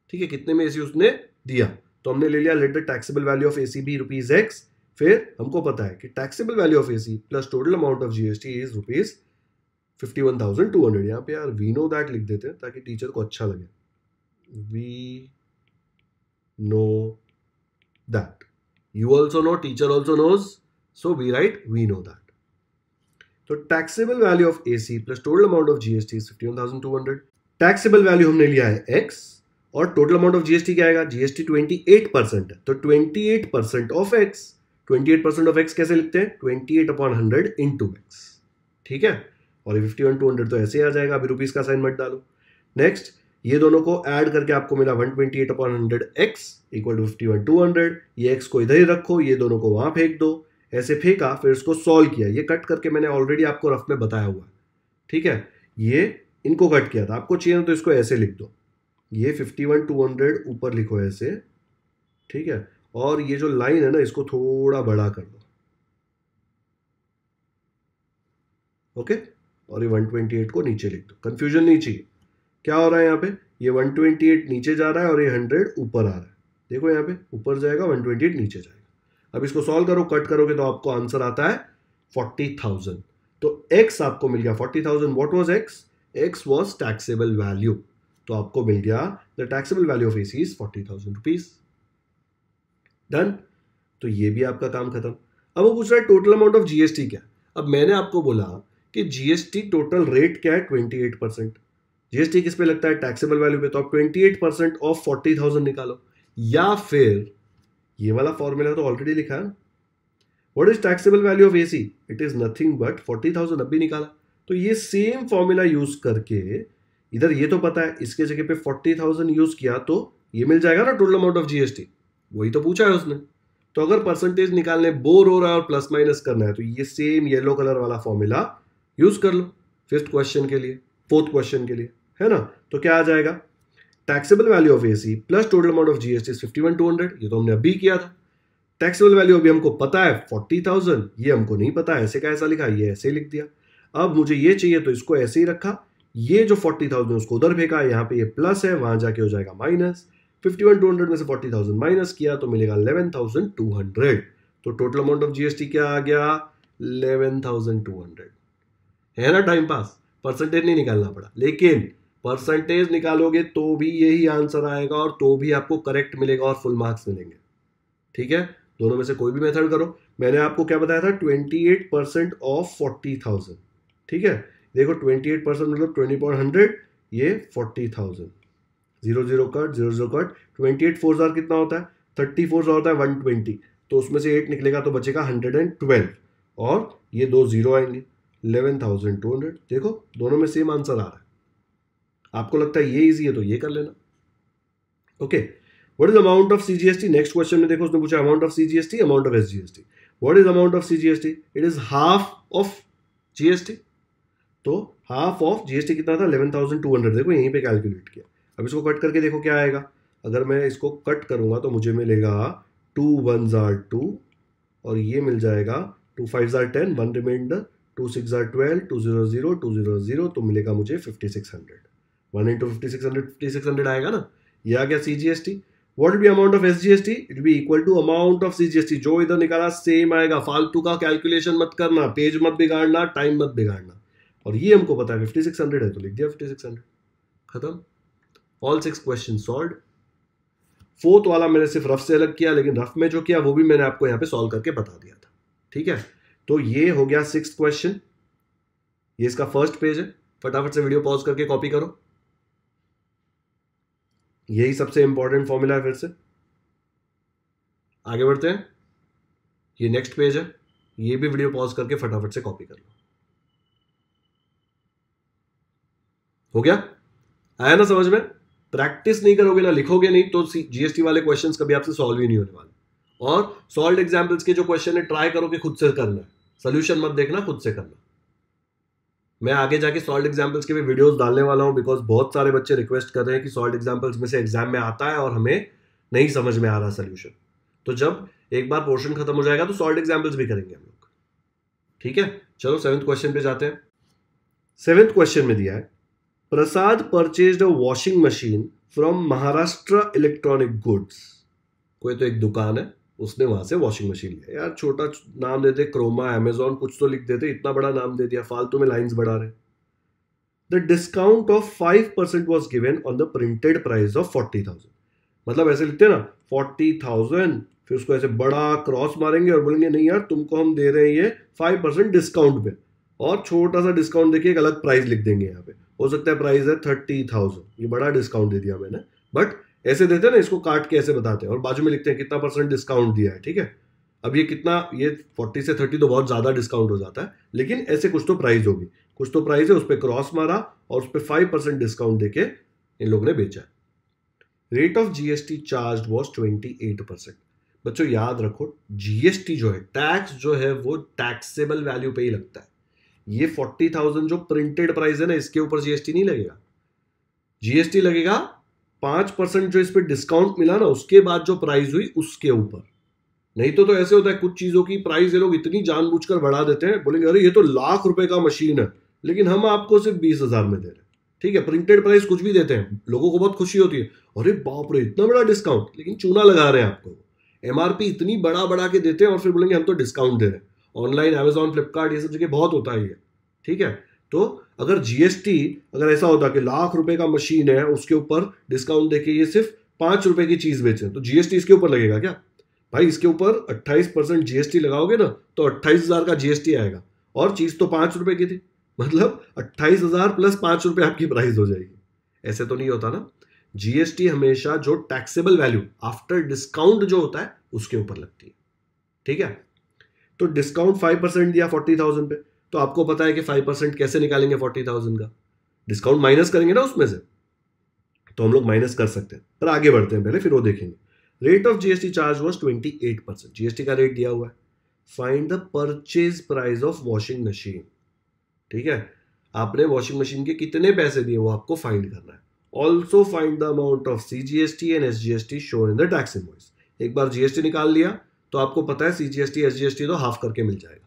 ठीक है कितने में एसी उसने दिया तो हमने ले लिया let the taxable value of AC be rupees X फिर हमको पता है कि taxable value of AC plus total amount of GST is rupees fifty one thousand two hundred यहाँ पे यार वी नो दैट लिख देते हैं ताकि टीचर को अच्छा लगे we know that you also know teacher also knows so we write we know that तो taxable value of A C plus total amount of GST fifteen thousand two hundred taxable value हमने लिया है x और total amount of GST क्या आएगा GST twenty eight percent तो twenty eight percent of X twenty eight percent of X कैसे लिखते हैं twenty eight upon hundred into X ठीक है और फिफ्टी वन टू हंड्रेड तो ऐसे ही आ जाएगा अभी रुपीज़ का साइन मत डालो नेक्स्ट ये दोनों को ऐड करके आपको मिला one twenty eight upon hundred x equal to fifty one two hundred ये एक्स को इधर ही रखो ये दोनों को वहां फेंक दो ऐसे फेंका फिर इसको सॉल्व किया ये कट करके मैंने ऑलरेडी आपको रफ में बताया हुआ ठीक है ये इनको कट किया था आपको चाहिए तो इसको ऐसे लिख दो ये फिफ्टी वन टू हंड्रेड ऊपर लिखो ऐसे ठीक है और ये जो लाइन है ना इसको थोड़ा बड़ा कर दो ओके और ये वन ट्वेंटी एट को नीचे लिख दो कन्फ्यूजन नहीं चाहिए क्या हो रहा है यहाँ पे ये वन ट्वेंटी एट नीचे जा रहा है और ये हंड्रेड ऊपर आ रहा है देखो यहाँ पे ऊपर जाएगा वन ट्वेंटी एट नीचे जाएगा अब इसको सॉल्व करो कट करोगे तो आपको आंसर आता है फोर्टी थाउजेंड तो एक्स आपको मिल गया forty thousand what was X X was taxable value तो आपको मिल गया the taxable value of AC is forty thousand rupees done तो ये भी आपका काम खत्म अब वो पूछ रहा है टोटल अमाउंट ऑफ जीएसटी क्या अब मैंने आपको बोला कि जीएसटी टोटल रेट क्या है ट्वेंटी एट परसेंट जीएसटी किस पे लगता है टैक्सेबल वैल्यू पे तो आप twenty eight percent of forty thousand निकालो या फिर ये वाला फॉर्मूला तो ऑलरेडी लिखा है ना what is taxable value of A C it is nothing but forty thousand अभी निकाला तो ये सेम फॉर्मूला यूज करके इधर ये तो पता है इसके जगह पे फोर्टी थाउजेंड यूज किया तो ये मिल जाएगा ना टोटल अमाउंट ऑफ जीएसटी वही तो पूछा है उसने तो अगर परसेंटेज निकालने बोर हो रहा है और प्लस माइनस करना है तो ये सेम येलो कलर वाला फॉर्मूला यूज कर लो फिफ्थ क्वेश्चन के लिए फोर्थ क्वेश्चन के लिए है ना तो क्या आ जाएगा taxable value of AC plus total amount of GST fifty one two hundred ये तो हमने अभी किया था टैक्सेबल वैल्यू अभी हमको पता है फोर्टी थाउजेंड ये हमको नहीं पता ऐसे का ऐसा लिखा ये ऐसे लिख दिया अब मुझे ये चाहिए तो इसको ऐसे ही रखा ये जो फोर्टी थाउजेंड उसको उधर फेंका यहाँ पे ये प्लस है वहां जाके हो जाएगा minus fifty one two hundred में से फोर्टी थाउजेंड माइनस किया तो मिलेगा इलेवन थाउजेंड टू हंड्रेड तो टोटल अमाउंट ऑफ जीएसटी क्या आ गया इलेवन थाउजेंड टू हंड्रेड है ना टाइम पास परसेंटेज नहीं निकालना पड़ा लेकिन परसेंटेज निकालोगे तो भी यही आंसर आएगा और तो भी आपको करेक्ट मिलेगा और फुल मार्क्स मिलेंगे ठीक है दोनों में से कोई भी मेथड करो मैंने आपको क्या बताया था twenty eight percent of forty thousand ठीक है देखो ट्वेंटी एट परसेंट मतलब ट्वेंटी पॉइंट हंड्रेड ये forty thousand zero zero cut zero zero cut twenty eight four हजार कितना होता है थर्टी फोर हजार होता है वन ट्वेंटी तो उसमें से एट निकलेगा तो बचेगा हंड्रेड एंड ट्वेल्व और ये दो जीरो आएंगे इलेवन थाउजेंड टू हंड्रेड देखो दोनों में सेम आंसर आ रहा है आपको लगता है ये ईजी है तो ये कर लेना okay what is amount of C G S T next question में देखो उसने पूछा amount of C G S T amount of S G S T is amount of C G S T it is half of G S T तो half of GST कितना था eleven thousand two hundred देखो यहीं पर calculate किया अब इसको cut करके देखो क्या आएगा अगर मैं इसको कट करूंगा तो मुझे मिलेगा टू वन ज़ार टू और ये मिल जाएगा टू फाइव ज़ार ten one reminder two six ज़ार twelve two zero zero two zero zero तो मिलेगा मुझे fifty six hundred one into fifty six hundred fifty six hundred आएगा ना ये आ गया C G S T what be amount of S G S T it be equal to amount of C G S T जो इधर निकाला same आएगा फालतू का कैलकुलेशन मत करना पेज मत बिगाड़ना टाइम मत बिगाड़ना और ये हमको पता है फिफ्टी सिक्स हंड्रेड है तो लिख दिया फिफ्टी सिक्स हंड्रेड खत्म all six question solve fourth वाला मैंने सिर्फ रफ से अलग किया लेकिन रफ में जो किया वो भी मैंने आपको यहाँ पे सॉल्व करके बता दिया था ठीक है तो ये हो गया सिक्स क्वेश्चन ये इसका फर्स्ट पेज है फटाफट से वीडियो पॉज करके कॉपी करो यही सबसे इंपॉर्टेंट फॉर्मूला है फिर से आगे बढ़ते हैं ये नेक्स्ट पेज है ये भी वीडियो पॉज करके फटाफट से कॉपी कर लो हो गया आया ना समझ में प्रैक्टिस नहीं करोगे ना लिखोगे नहीं तो जीएसटी वाले क्वेश्चंस कभी आपसे सॉल्व ही नहीं होने वाले और सॉल्व एग्जाम्पल्स के जो क्वेश्चन है ट्राई करो कि खुद से करना है सोल्यूशन मत देखना खुद से करना मैं आगे जाके सॉल्ट एग्जाम्पल्स के भी वीडियोस डालने वाला हूँ बिकॉज बहुत सारे बच्चे रिक्वेस्ट कर रहे हैं कि सॉल्ट एग्जाम्पल्स में से एग्जाम में आता है और हमें नहीं समझ में आ रहा सोल्यूशन तो जब एक बार पोर्शन खत्म हो जाएगा तो सॉल्ट एग्जाम्पल्स भी करेंगे हम लोग ठीक है चलो सेवन्थ क्वेश्चन पे जाते हैं सेवेंथ क्वेश्चन में दिया है Prasad purchase a washing machine from Maharashtra electronic goods कोई तो एक दुकान है उसने वहां से वॉशिंग मशीन लिया यार छोटा नाम देते क्रोमा अमेजोन कुछ तो लिख देते इतना बड़ा नाम दे दिया फालतू में लाइन्स बढ़ा रहे the discount of five percent was given on the printed price of forty thousand मतलब ऐसे लिखते ना फोर्टी थाउजेंड फिर उसको ऐसे बड़ा क्रॉस मारेंगे और बोलेंगे नहीं यार तुमको हम दे रहे हैं ये फाइव परसेंट डिस्काउंट पे और छोटा सा डिस्काउंट देखिए एक अलग प्राइस लिख देंगे यहाँ पे हो सकता है प्राइस है थर्टी थाउजेंड ये बड़ा डिस्काउंट दे दिया मैंने बट ऐसे देते हैं ना इसको काट के ऐसे बताते हैं और बाजू में लिखते हैं कितना परसेंट डिस्काउंट दिया है ठीक है अब ये कितना ये फोर्टी से थर्टी तो बहुत ज़्यादा डिस्काउंट हो जाता है लेकिन ऐसे कुछ तो प्राइस होगी कुछ तो प्राइस है उस पर क्रॉस मारा और उस पर फाइव परसेंट डिस्काउंट देके इन लोगों ने बेचा rate of GST charge was twenty eight percent बच्चों याद रखो जीएसटी जो है टैक्स जो है वो टैक्सेबल वैल्यू पे ही लगता है ये फोर्टी थाउजेंड जो प्रिंटेड प्राइस है ना इसके ऊपर जीएसटी नहीं लगेगा जीएसटी लगेगा पांच परसेंट जो इस पर डिस्काउंट मिला ना उसके बाद जो प्राइस हुई उसके ऊपर नहीं तो तो ऐसे होता है कुछ चीज़ों की प्राइस ये लोग इतनी जानबूझकर बढ़ा देते हैं बोलेंगे अरे ये तो लाख रुपए का मशीन है लेकिन हम आपको सिर्फ बीस हज़ार में दे रहे हैं ठीक है प्रिंटेड प्राइस कुछ भी देते हैं लोगों को बहुत खुशी होती है अरे बाप रे इतना बड़ा डिस्काउंट लेकिन चूना लगा रहे हैं आपको एमआरपी इतनी बड़ा बड़ा के देते हैं और फिर बोलेंगे हम तो डिस्काउंट दे रहे हैं ऑनलाइन अमेजोन फ्लिपकार्ट ये सब जगह बहुत होता है ठीक है तो अगर जीएसटी अगर ऐसा होता कि लाख रुपए का मशीन है उसके ऊपर डिस्काउंट देके ये सिर्फ पांच रुपए की चीज बेचे तो जीएसटी इसके ऊपर लगेगा क्या भाई इसके ऊपर अट्ठाईस परसेंट जीएसटी लगाओगे ना तो अट्ठाईस हजार का जीएसटी आएगा और चीज तो पांच रुपए की थी मतलब अट्ठाईस हजार प्लस पांच रुपए आपकी प्राइस हो जाएगी ऐसे तो नहीं होता ना जीएसटी हमेशा जो टैक्सेबल वैल्यू आफ्टर डिस्काउंट जो होता है उसके ऊपर लगती है ठीक है तो डिस्काउंट फाइव परसेंट दिया फोर्टी थाउजेंड पे तो आपको पता है कि फाइव परसेंट कैसे निकालेंगे फोर्टी थाउजेंड का डिस्काउंट माइनस करेंगे ना उसमें से तो हम लोग माइनस कर सकते हैं पर आगे बढ़ते हैं पहले फिर वो देखेंगे rate of GST charge was twenty eight percent GST का रेट दिया हुआ है find the purchase price of washing machine ठीक है आपने वॉशिंग मशीन के कितने पैसे दिए वो आपको फाइंड करना है also find the amount of C G S T and S G S T shown in the tax इन एक बार जीएसटी निकाल लिया तो आपको पता है C G S T S G S T तो हाफ करके मिल जाएगा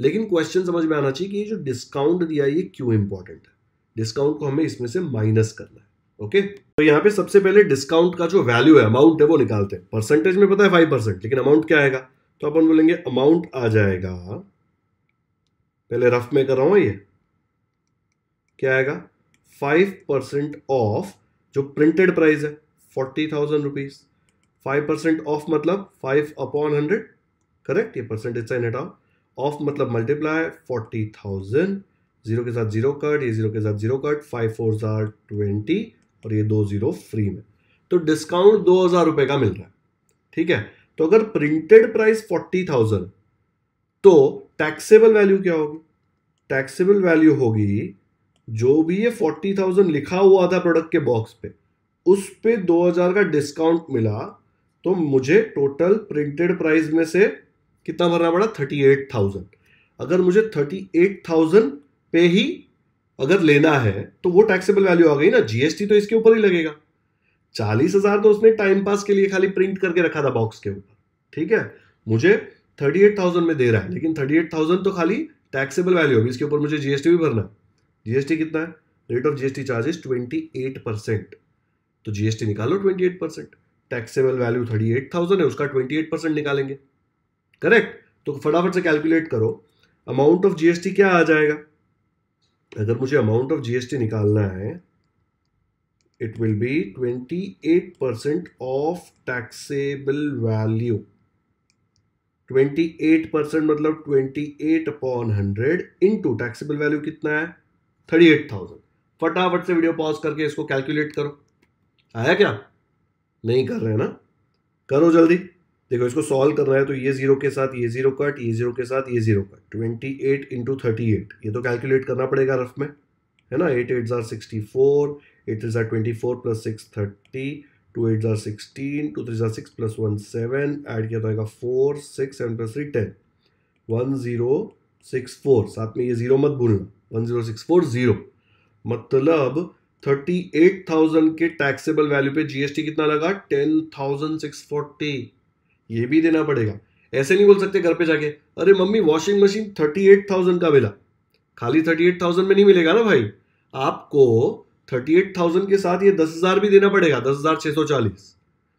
लेकिन क्वेश्चन समझ में आना चाहिए कि ये जो डिस्काउंट दिया ये क्यों इंपॉर्टेंट है डिस्काउंट को हमें इसमें से माइनस करना है ओके तो यहाँ पे सबसे पहले डिस्काउंट का जो वैल्यू है अमाउंट है वो निकालते हैं परसेंटेज में पता है फाइव परसेंट लेकिन अमाउंट क्या आएगा तो अपन बोलेंगे अमाउंट आ जाएगा पहले रफ में कर रहा हूं ये क्या आएगा फाइव परसेंट ऑफ जो प्रिंटेड प्राइस है forty thousand rupees five percent of मतलब फाइव अपॉन हंड्रेड करेक्ट ये परसेंटेज साइन हटाओ ऑफ मतलब मल्टीप्लाई फोर्टी थाउजेंड जीरो के साथ जीरो कट ये जीरो के साथ जीरो कट फाइव फोर जार ट्वेंटी और ये दो जीरो फ्री में तो डिस्काउंट दो हजार रुपये का मिल रहा है ठीक है तो अगर प्रिंटेड प्राइस फोर्टी थाउजेंड तो टैक्सेबल वैल्यू क्या होगी टैक्सेबल वैल्यू होगी जो भी ये फोर्टी थाउजेंड लिखा हुआ था प्रोडक्ट के बॉक्स पे उस पर दो हजार का डिस्काउंट मिला तो मुझे टोटल प्रिंटेड प्राइस में से कितना भरना पड़ा थर्टी एट थाउजेंड अगर मुझे थर्टी एट थाउजेंड पे ही अगर लेना है तो वो टैक्सेबल वैल्यू आ गई ना जीएसटी तो इसके ऊपर ही लगेगा चालीस हजार तो उसने टाइम पास के लिए खाली प्रिंट करके रखा था बॉक्स के ऊपर ठीक है मुझे थर्टी एट थाउजेंड में दे रहा है लेकिन थर्टी एट थाउजेंड तो खाली टैक्सेबल वैल्यू होगी इसके ऊपर मुझे जीएसटी भी भरना जीएसटी कितना है rate of GST charges twenty eight percent तो जीएसटी निकालो twenty eight percent taxable value thirty eight thousand है उसका ट्वेंटी एट परसेंट निकालेंगे करेक्ट तो फटाफट से कैलकुलेट करो अमाउंट ऑफ जीएसटी क्या आ जाएगा अगर मुझे अमाउंट ऑफ जीएसटी निकालना है it will be twenty eight percent of taxable value twenty eight percent मतलब twenty eight upon hundred into taxable value कितना है थर्टी एट थाउजेंड फटाफट से वीडियो पॉज करके इसको कैलकुलेट करो आया क्या नहीं कर रहे ना करो जल्दी देखो इसको सॉल्व करना है तो ये जीरो के साथ ये जीरो कट ये जीरो के साथ ये zero cut twenty eight into thirty eight ये तो कैलकुलेट करना पड़ेगा रफ में है ना एट एट ज़ार सिक्सटी फोर एट थ्री ज़ार twenty four plus six thirty two eight ज़ार सिक्सटीन टू थ्री ज़ार six plus one seven add किया जाएगा four six seven plus three ten one zero six four साथ में ये zero मत भूलना one zero six four zero मतलब thirty eight thousand के टैक्सेबल वैल्यू पे जीएसटी कितना लगा टेन थाउजेंड सिक्स फोर्टी ये भी देना पड़ेगा ऐसे नहीं बोल सकते घर पे जाके अरे mummy washing machine thirty eight thousand का मिला खाली थर्टी एट थाउजेंड में नहीं मिलेगा ना भाई आपको थर्टी एट थाउजेंड के साथ ये दस हज़ार भी देना पड़ेगा दस हज़ार छह सौ चालीस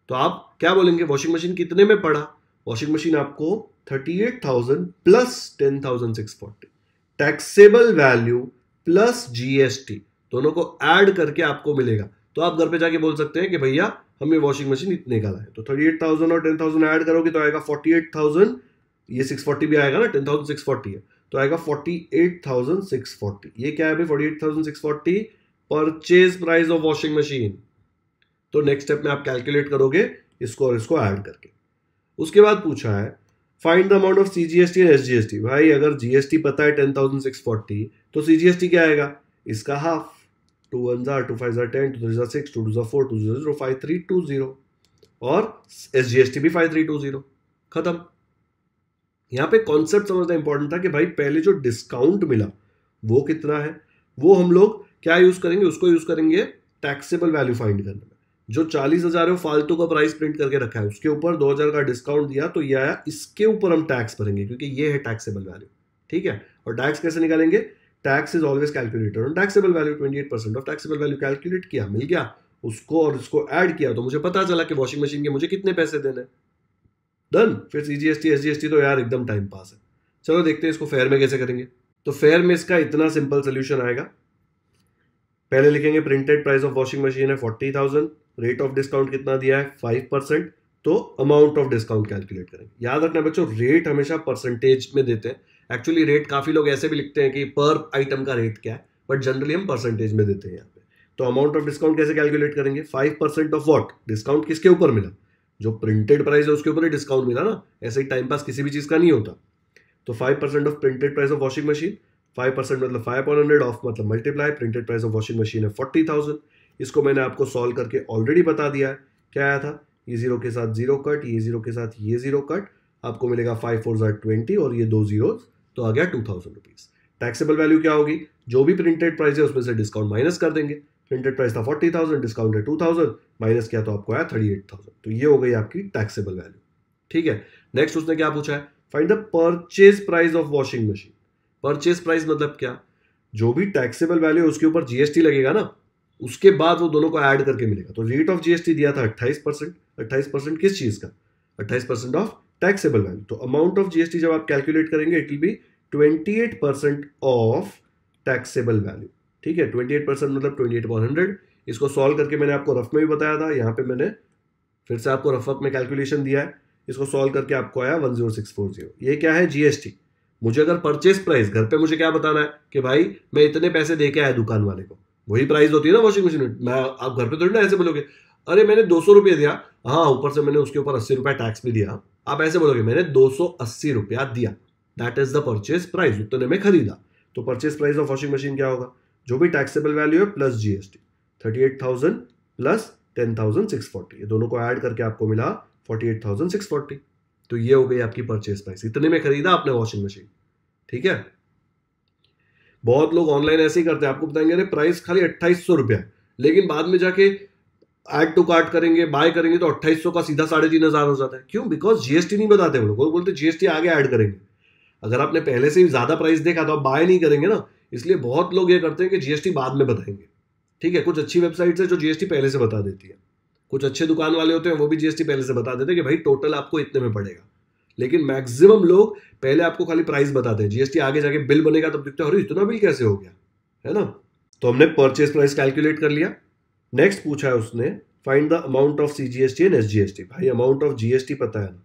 तो आप क्या बोलेंगे वॉशिंग मशीन कितने में पड़ा वॉशिंग मशीन आपको thirty eight thousand plus ten thousand six forty taxable value plus GST दोनों को ऐड करके आपको मिलेगा तो आप घर पे जाके बोल सकते हैं कि भैया हमें वॉशिंग मशीन इतने का लाए तो थर्टी एट थाउजेंड और टेन थाउजेंड ऐड करोगे तो आएगा फोर्टी एट थाउजेंड ये सिक्स फोर्टी भी आएगा ना टेन थाउजेंड सिक्स फोर्टी है तो आएगा forty eight thousand six forty ये क्या है भाई forty eight thousand six forty purchase price of washing machine तो नेक्स्ट स्टेप में आप कैलकुलेट करोगे इसको और इसको ऐड करके उसके बाद पूछा है find the amount of C G S T and S G S T भाई अगर जी एस टी पता है टेन थाउजेंड सिक्स फोर्टी तो सी जी एस टी क्या आएगा इसका हाफ टू वन ज़ार टू फाइव ज़ार टेन टू थ्री ज़ार सिक्स टू टू ज़ार four two zero zero five three two zero और एस जी एस टी भी five three two zero ख़त्म यहाँ पे कॉन्सेप्ट समझना इंपॉर्टेंट था कि भाई पहले जो डिस्काउंट मिला वो कितना है वो हम लोग क्या यूज़ करेंगे उसको यूज़ करेंगे टैक्सेबल वैल्यू फाइंड करने में जो चालीस हज़ार है फालतू का प्राइस प्रिंट करके रखा है उसके ऊपर दो हज़ार का डिस्काउंट दिया तो ये आया इसके ऊपर हम टैक्स भरेंगे क्योंकि ये है टैक्सेबल वैल्यू ठीक है और टैक्स कैसे निकालेंगे tax is always calculated on taxable value twenty eight percent of taxable value calculate किया मिल गया उसको और उसको ऐड किया तो मुझे पता चला कि वॉशिंग मशीन के मुझे कितने पैसे देने डन फिर C G S T S G S T तो यार एकदम टाइम पास है चलो देखते हैं इसको फेयर में कैसे करेंगे तो फेयर में इसका इतना सिंपल सोल्यूशन आएगा पहले लिखेंगे printed price of washing machine है forty thousand rate of discount कितना दिया है फाइव परसेंट तो अमाउंट ऑफ डिस्काउंट कैलकुलेट करेंगे याद रखना बच्चों रेट हमेशा परसेंटेज में देते हैं एक्चुअली रेट काफ़ी लोग ऐसे भी लिखते हैं कि पर आइटम का रेट क्या है बट जनरली हम परसेंटेज में देते हैं यहाँ पे तो अमाउंट ऑफ डिस्काउंट कैसे कैलकुलेट करेंगे five percent of what discount किसके ऊपर मिला जो प्रिंटेड प्राइस है उसके ऊपर ही डिस्काउंट मिला ना ऐसे ही टाइम पास किसी भी चीज़ का नहीं होता तो five percent of printed price of washing machine five percent मतलब फाइव पॉइंट हंड्रेड ऑफ मतलब multiply printed price of washing machine है फोर्टी थाउजेंड इसको मैंने आपको सॉल्व करके ऑलरेडी बता दिया है क्या आया था ये e जीरो के साथ जीरो कट ये जीरो के साथ ये जीरो कट आपको मिलेगा फाइव फोर जार ट्वेंटी और ये दो जीरोज़ तो आ गया two thousand rupees taxable value क्या होगी जो भी प्रिंटेड प्राइस है उसमें से डिस्काउंट माइनस कर देंगे प्रिंटेड प्राइस था फोर्टी थाउजेंड डिस्काउंट है टू थाउजेंड माइनस किया तो आपको आया थर्टी एट थाउजेंड तो ये हो गई आपकी टैक्सेबल वैल्यू ठीक है नेक्स्ट उसने क्या पूछा है find the purchase price of washing machine purchase price मतलब क्या जो भी टैक्सेबल वैल्यू है उसके ऊपर जीएसटी लगेगा ना उसके बाद वो दोनों को ऐड करके मिलेगा तो रेट ऑफ जीएसटी दिया था अट्ठाईस परसेंट अट्ठाईस परसेंट किस चीज़ का अट्ठाईस परसेंट ऑफ टैक्सेबल वैल्यू तो अमाउंट ऑफ जीएसटी जब आप कैलकुलेट करेंगे it will be twenty eight percent of taxable value ठीक है ट्वेंटी एट परसेंट मतलब ट्वेंटी एट वन हंड्रेड इसको सॉल्व करके मैंने आपको रफ में भी बताया था यहाँ पे मैंने फिर से आपको रफ अप में कैलकुलेशन दिया है इसको सॉल्व करके आपको आया one zero six four zero ये क्या है जीएसटी मुझे अगर परचेस प्राइस घर पे मुझे क्या बताना है कि भाई मैं इतने पैसे दे के आया दुकान वाले को वही प्राइस होती है ना वॉशिंग मशीन मैं आप घर पे थोड़ी ना ऐसे बोलोगे अरे मैंने दो सौ रुपये दिया हाँ ऊपर से मैंने उसके ऊपर अस्सी रुपये टैक्स भी दिया आप ऐसे बोलोगे मैंने दो रुपया दिया that is the purchase price उतने में खरीदा तो purchase price of washing machine क्या होगा जो भी टैक्सेबल वैल्यू है plus GST thirty eight thousand plus ten thousand six forty ये दोनों को ऐड करके आपको मिला forty eight thousand six forty तो ये हो गई आपकी परचेज प्राइस इतने में खरीदा आपने वॉशिंग मशीन ठीक है बहुत लोग ऑनलाइन ऐसे ही करते हैं आपको बताएंगे अरे प्राइस खाली अट्ठाईस सौ रुपया लेकिन बाद में जाके ऐड टू कार्ट करेंगे बाय करेंगे तो अट्ठाईस का सीधा साढ़े तीन हज़ार हो जाता है क्यों बिकॉज जीएसटी नहीं बताते हम लोग बोलते जीएसटी आगे ऐड करेंगे अगर आपने पहले से ही ज़्यादा प्राइस देखा तो आप बाय नहीं करेंगे ना इसलिए बहुत लोग ये करते हैं कि जीएसटी बाद में बताएंगे ठीक है कुछ अच्छी वेबसाइट्स है जो जीएसटी पहले से बता देती है कुछ अच्छे दुकान वाले होते हैं वो भी जीएसटी पहले से बता देते हैं कि भाई टोटल आपको इतने में पड़ेगा लेकिन मैक्सिमम लोग पहले आपको खाली प्राइस बताते हैं जीएसटी आगे जाके बिल बनेगा तब देखते हैं अरे इतना बिल कैसे हो गया है ना तो हमने परचेज प्राइस कैलकुलेट कर लिया नेक्स्ट पूछा है उसने find the amount of C G S T and S G S T भाई amount of G S T पता है ना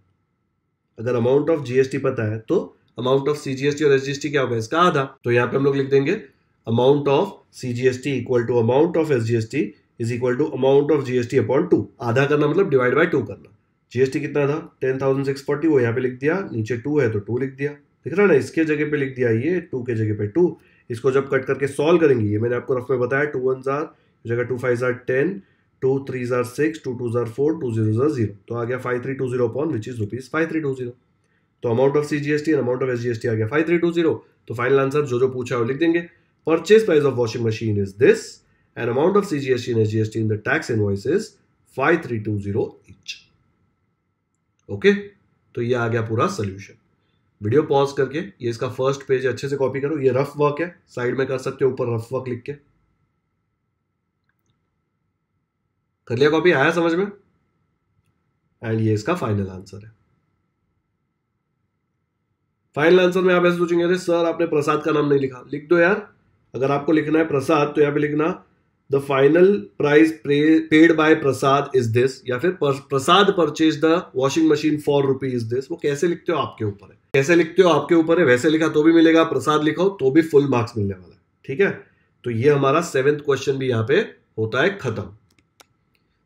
अगर amount of G S T पता है तो amount of C G S T और एस जी एस टी क्या होगा इसका आधा तो यहाँ पे हम लोग लिख देंगे amount of C G S T equal to amount of S G S T is equal to amount of G S T upon two आधा करना मतलब डिवाइड बाई टू करना जीएसटी कितना था टेन थाउजेंड सिक्स फोर्टी वो यहाँ पे लिख दिया नीचे टू है तो टू लिख दिया दिख रहा है ना इसके जगह पे लिख दिया ये टू के जगह पे टू इसको जब कट करके सॉल्व करेंगे ये मैंने आपको रफ में बताया टू वन जार हो जाएगा two five jar ten two three jar six two two जार फोर टू जीरो जार जीरो तो आ गया five three two zero upon which is rupees five three two zero तो amount of C G S T and amount of S G S T आ गया five three two zero तो final answer जो जो पूछा है वो लिख देंगे purchase price of washing machine is this an amount of C G S T and S G S T in the tax invoice is five three two zero each okay तो ये आ गया पूरा solution video pause करके ये इसका first page अच्छे से कॉपी करो ये रफ वर्क है साइड में कर सकते हो ऊपर रफ वर्क लिख के कर लिया कॉपी आया समझ में एंड ये इसका फाइनल आंसर है फाइनल आंसर में आप ऐसे सोचेंगे अरे सर आपने प्रसाद का नाम नहीं लिखा लिख दो यार अगर आपको लिखना है प्रसाद तो यहाँ पे लिखना the final price paid by Prasad is this या फिर Prasad purchase the washing machine for rupee is this वो कैसे लिखते हो आपके ऊपर है कैसे लिखते हो आपके ऊपर है वैसे लिखा तो भी मिलेगा प्रसाद लिखा हो तो भी फुल मार्क्स मिलने वाला है ठीक है तो ये हमारा सेवेंथ क्वेश्चन भी यहाँ पे होता है खत्म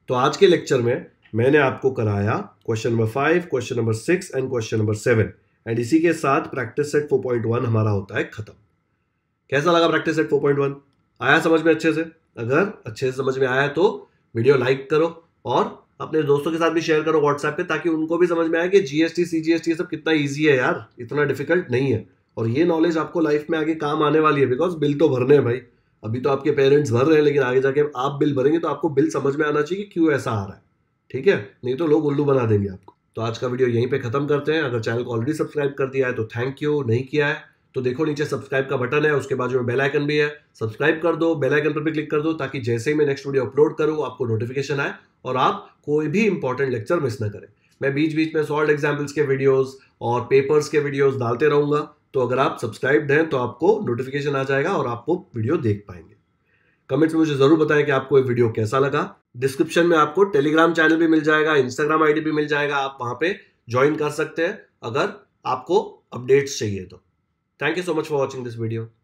तो आज के लेक्चर में मैंने आपको कराया question number five question number six and question number seven and इसी के साथ practice set four point one हमारा होता है खत्म कैसा लगा practice set four point one आया समझ में अच्छे से अगर अच्छे से समझ में आया तो वीडियो लाइक करो और अपने दोस्तों के साथ भी शेयर करो व्हाट्सएप पे ताकि उनको भी समझ में आए कि जीएसटी सीजीएसटी ये सब कितना ईजी है यार इतना डिफिकल्ट नहीं है और ये नॉलेज आपको लाइफ में आगे काम आने वाली है बिकॉज बिल तो भरने हैं भाई अभी तो आपके पेरेंट्स भर रहे हैं लेकिन आगे जाके आप बिल भरेंगे तो आपको बिल समझ में आना चाहिए कि क्यों ऐसा आ रहा है ठीक है नहीं तो लोग उल्लू बना देंगे आपको तो आज का वीडियो यहीं पे खत्म करते हैं अगर चैनल को ऑलरेडी सब्सक्राइब कर दिया है तो थैंक यू नहीं किया है तो देखो नीचे सब्सक्राइब का बटन है उसके बाजू में बेल आइकन भी है सब्सक्राइब कर दो बेल आइकन पर भी क्लिक कर दो ताकि जैसे ही मैं नेक्स्ट वीडियो अपलोड करूँ आपको नोटिफिकेशन आए और आप कोई भी इंपॉर्टेंट लेक्चर मिस ना करें मैं बीच बीच में सॉल्ट एग्जाम्पल्स के वीडियोस और पेपर्स के वीडियोस डालते रहूँगा तो अगर आप सब्सक्राइब्ड हैं तो आपको नोटिफिकेशन आ जाएगा और आपको वीडियो देख पाएंगे कमेंट्स में मुझे ज़रूर बताएं कि आपको ये वीडियो कैसा लगा डिस्क्रिप्शन में आपको टेलीग्राम चैनल भी मिल जाएगा इंस्टाग्राम आईडी भी मिल जाएगा आप वहाँ पे ज्वाइन कर सकते हैं अगर आपको अपडेट्स चाहिए तो thank you so much for watching this video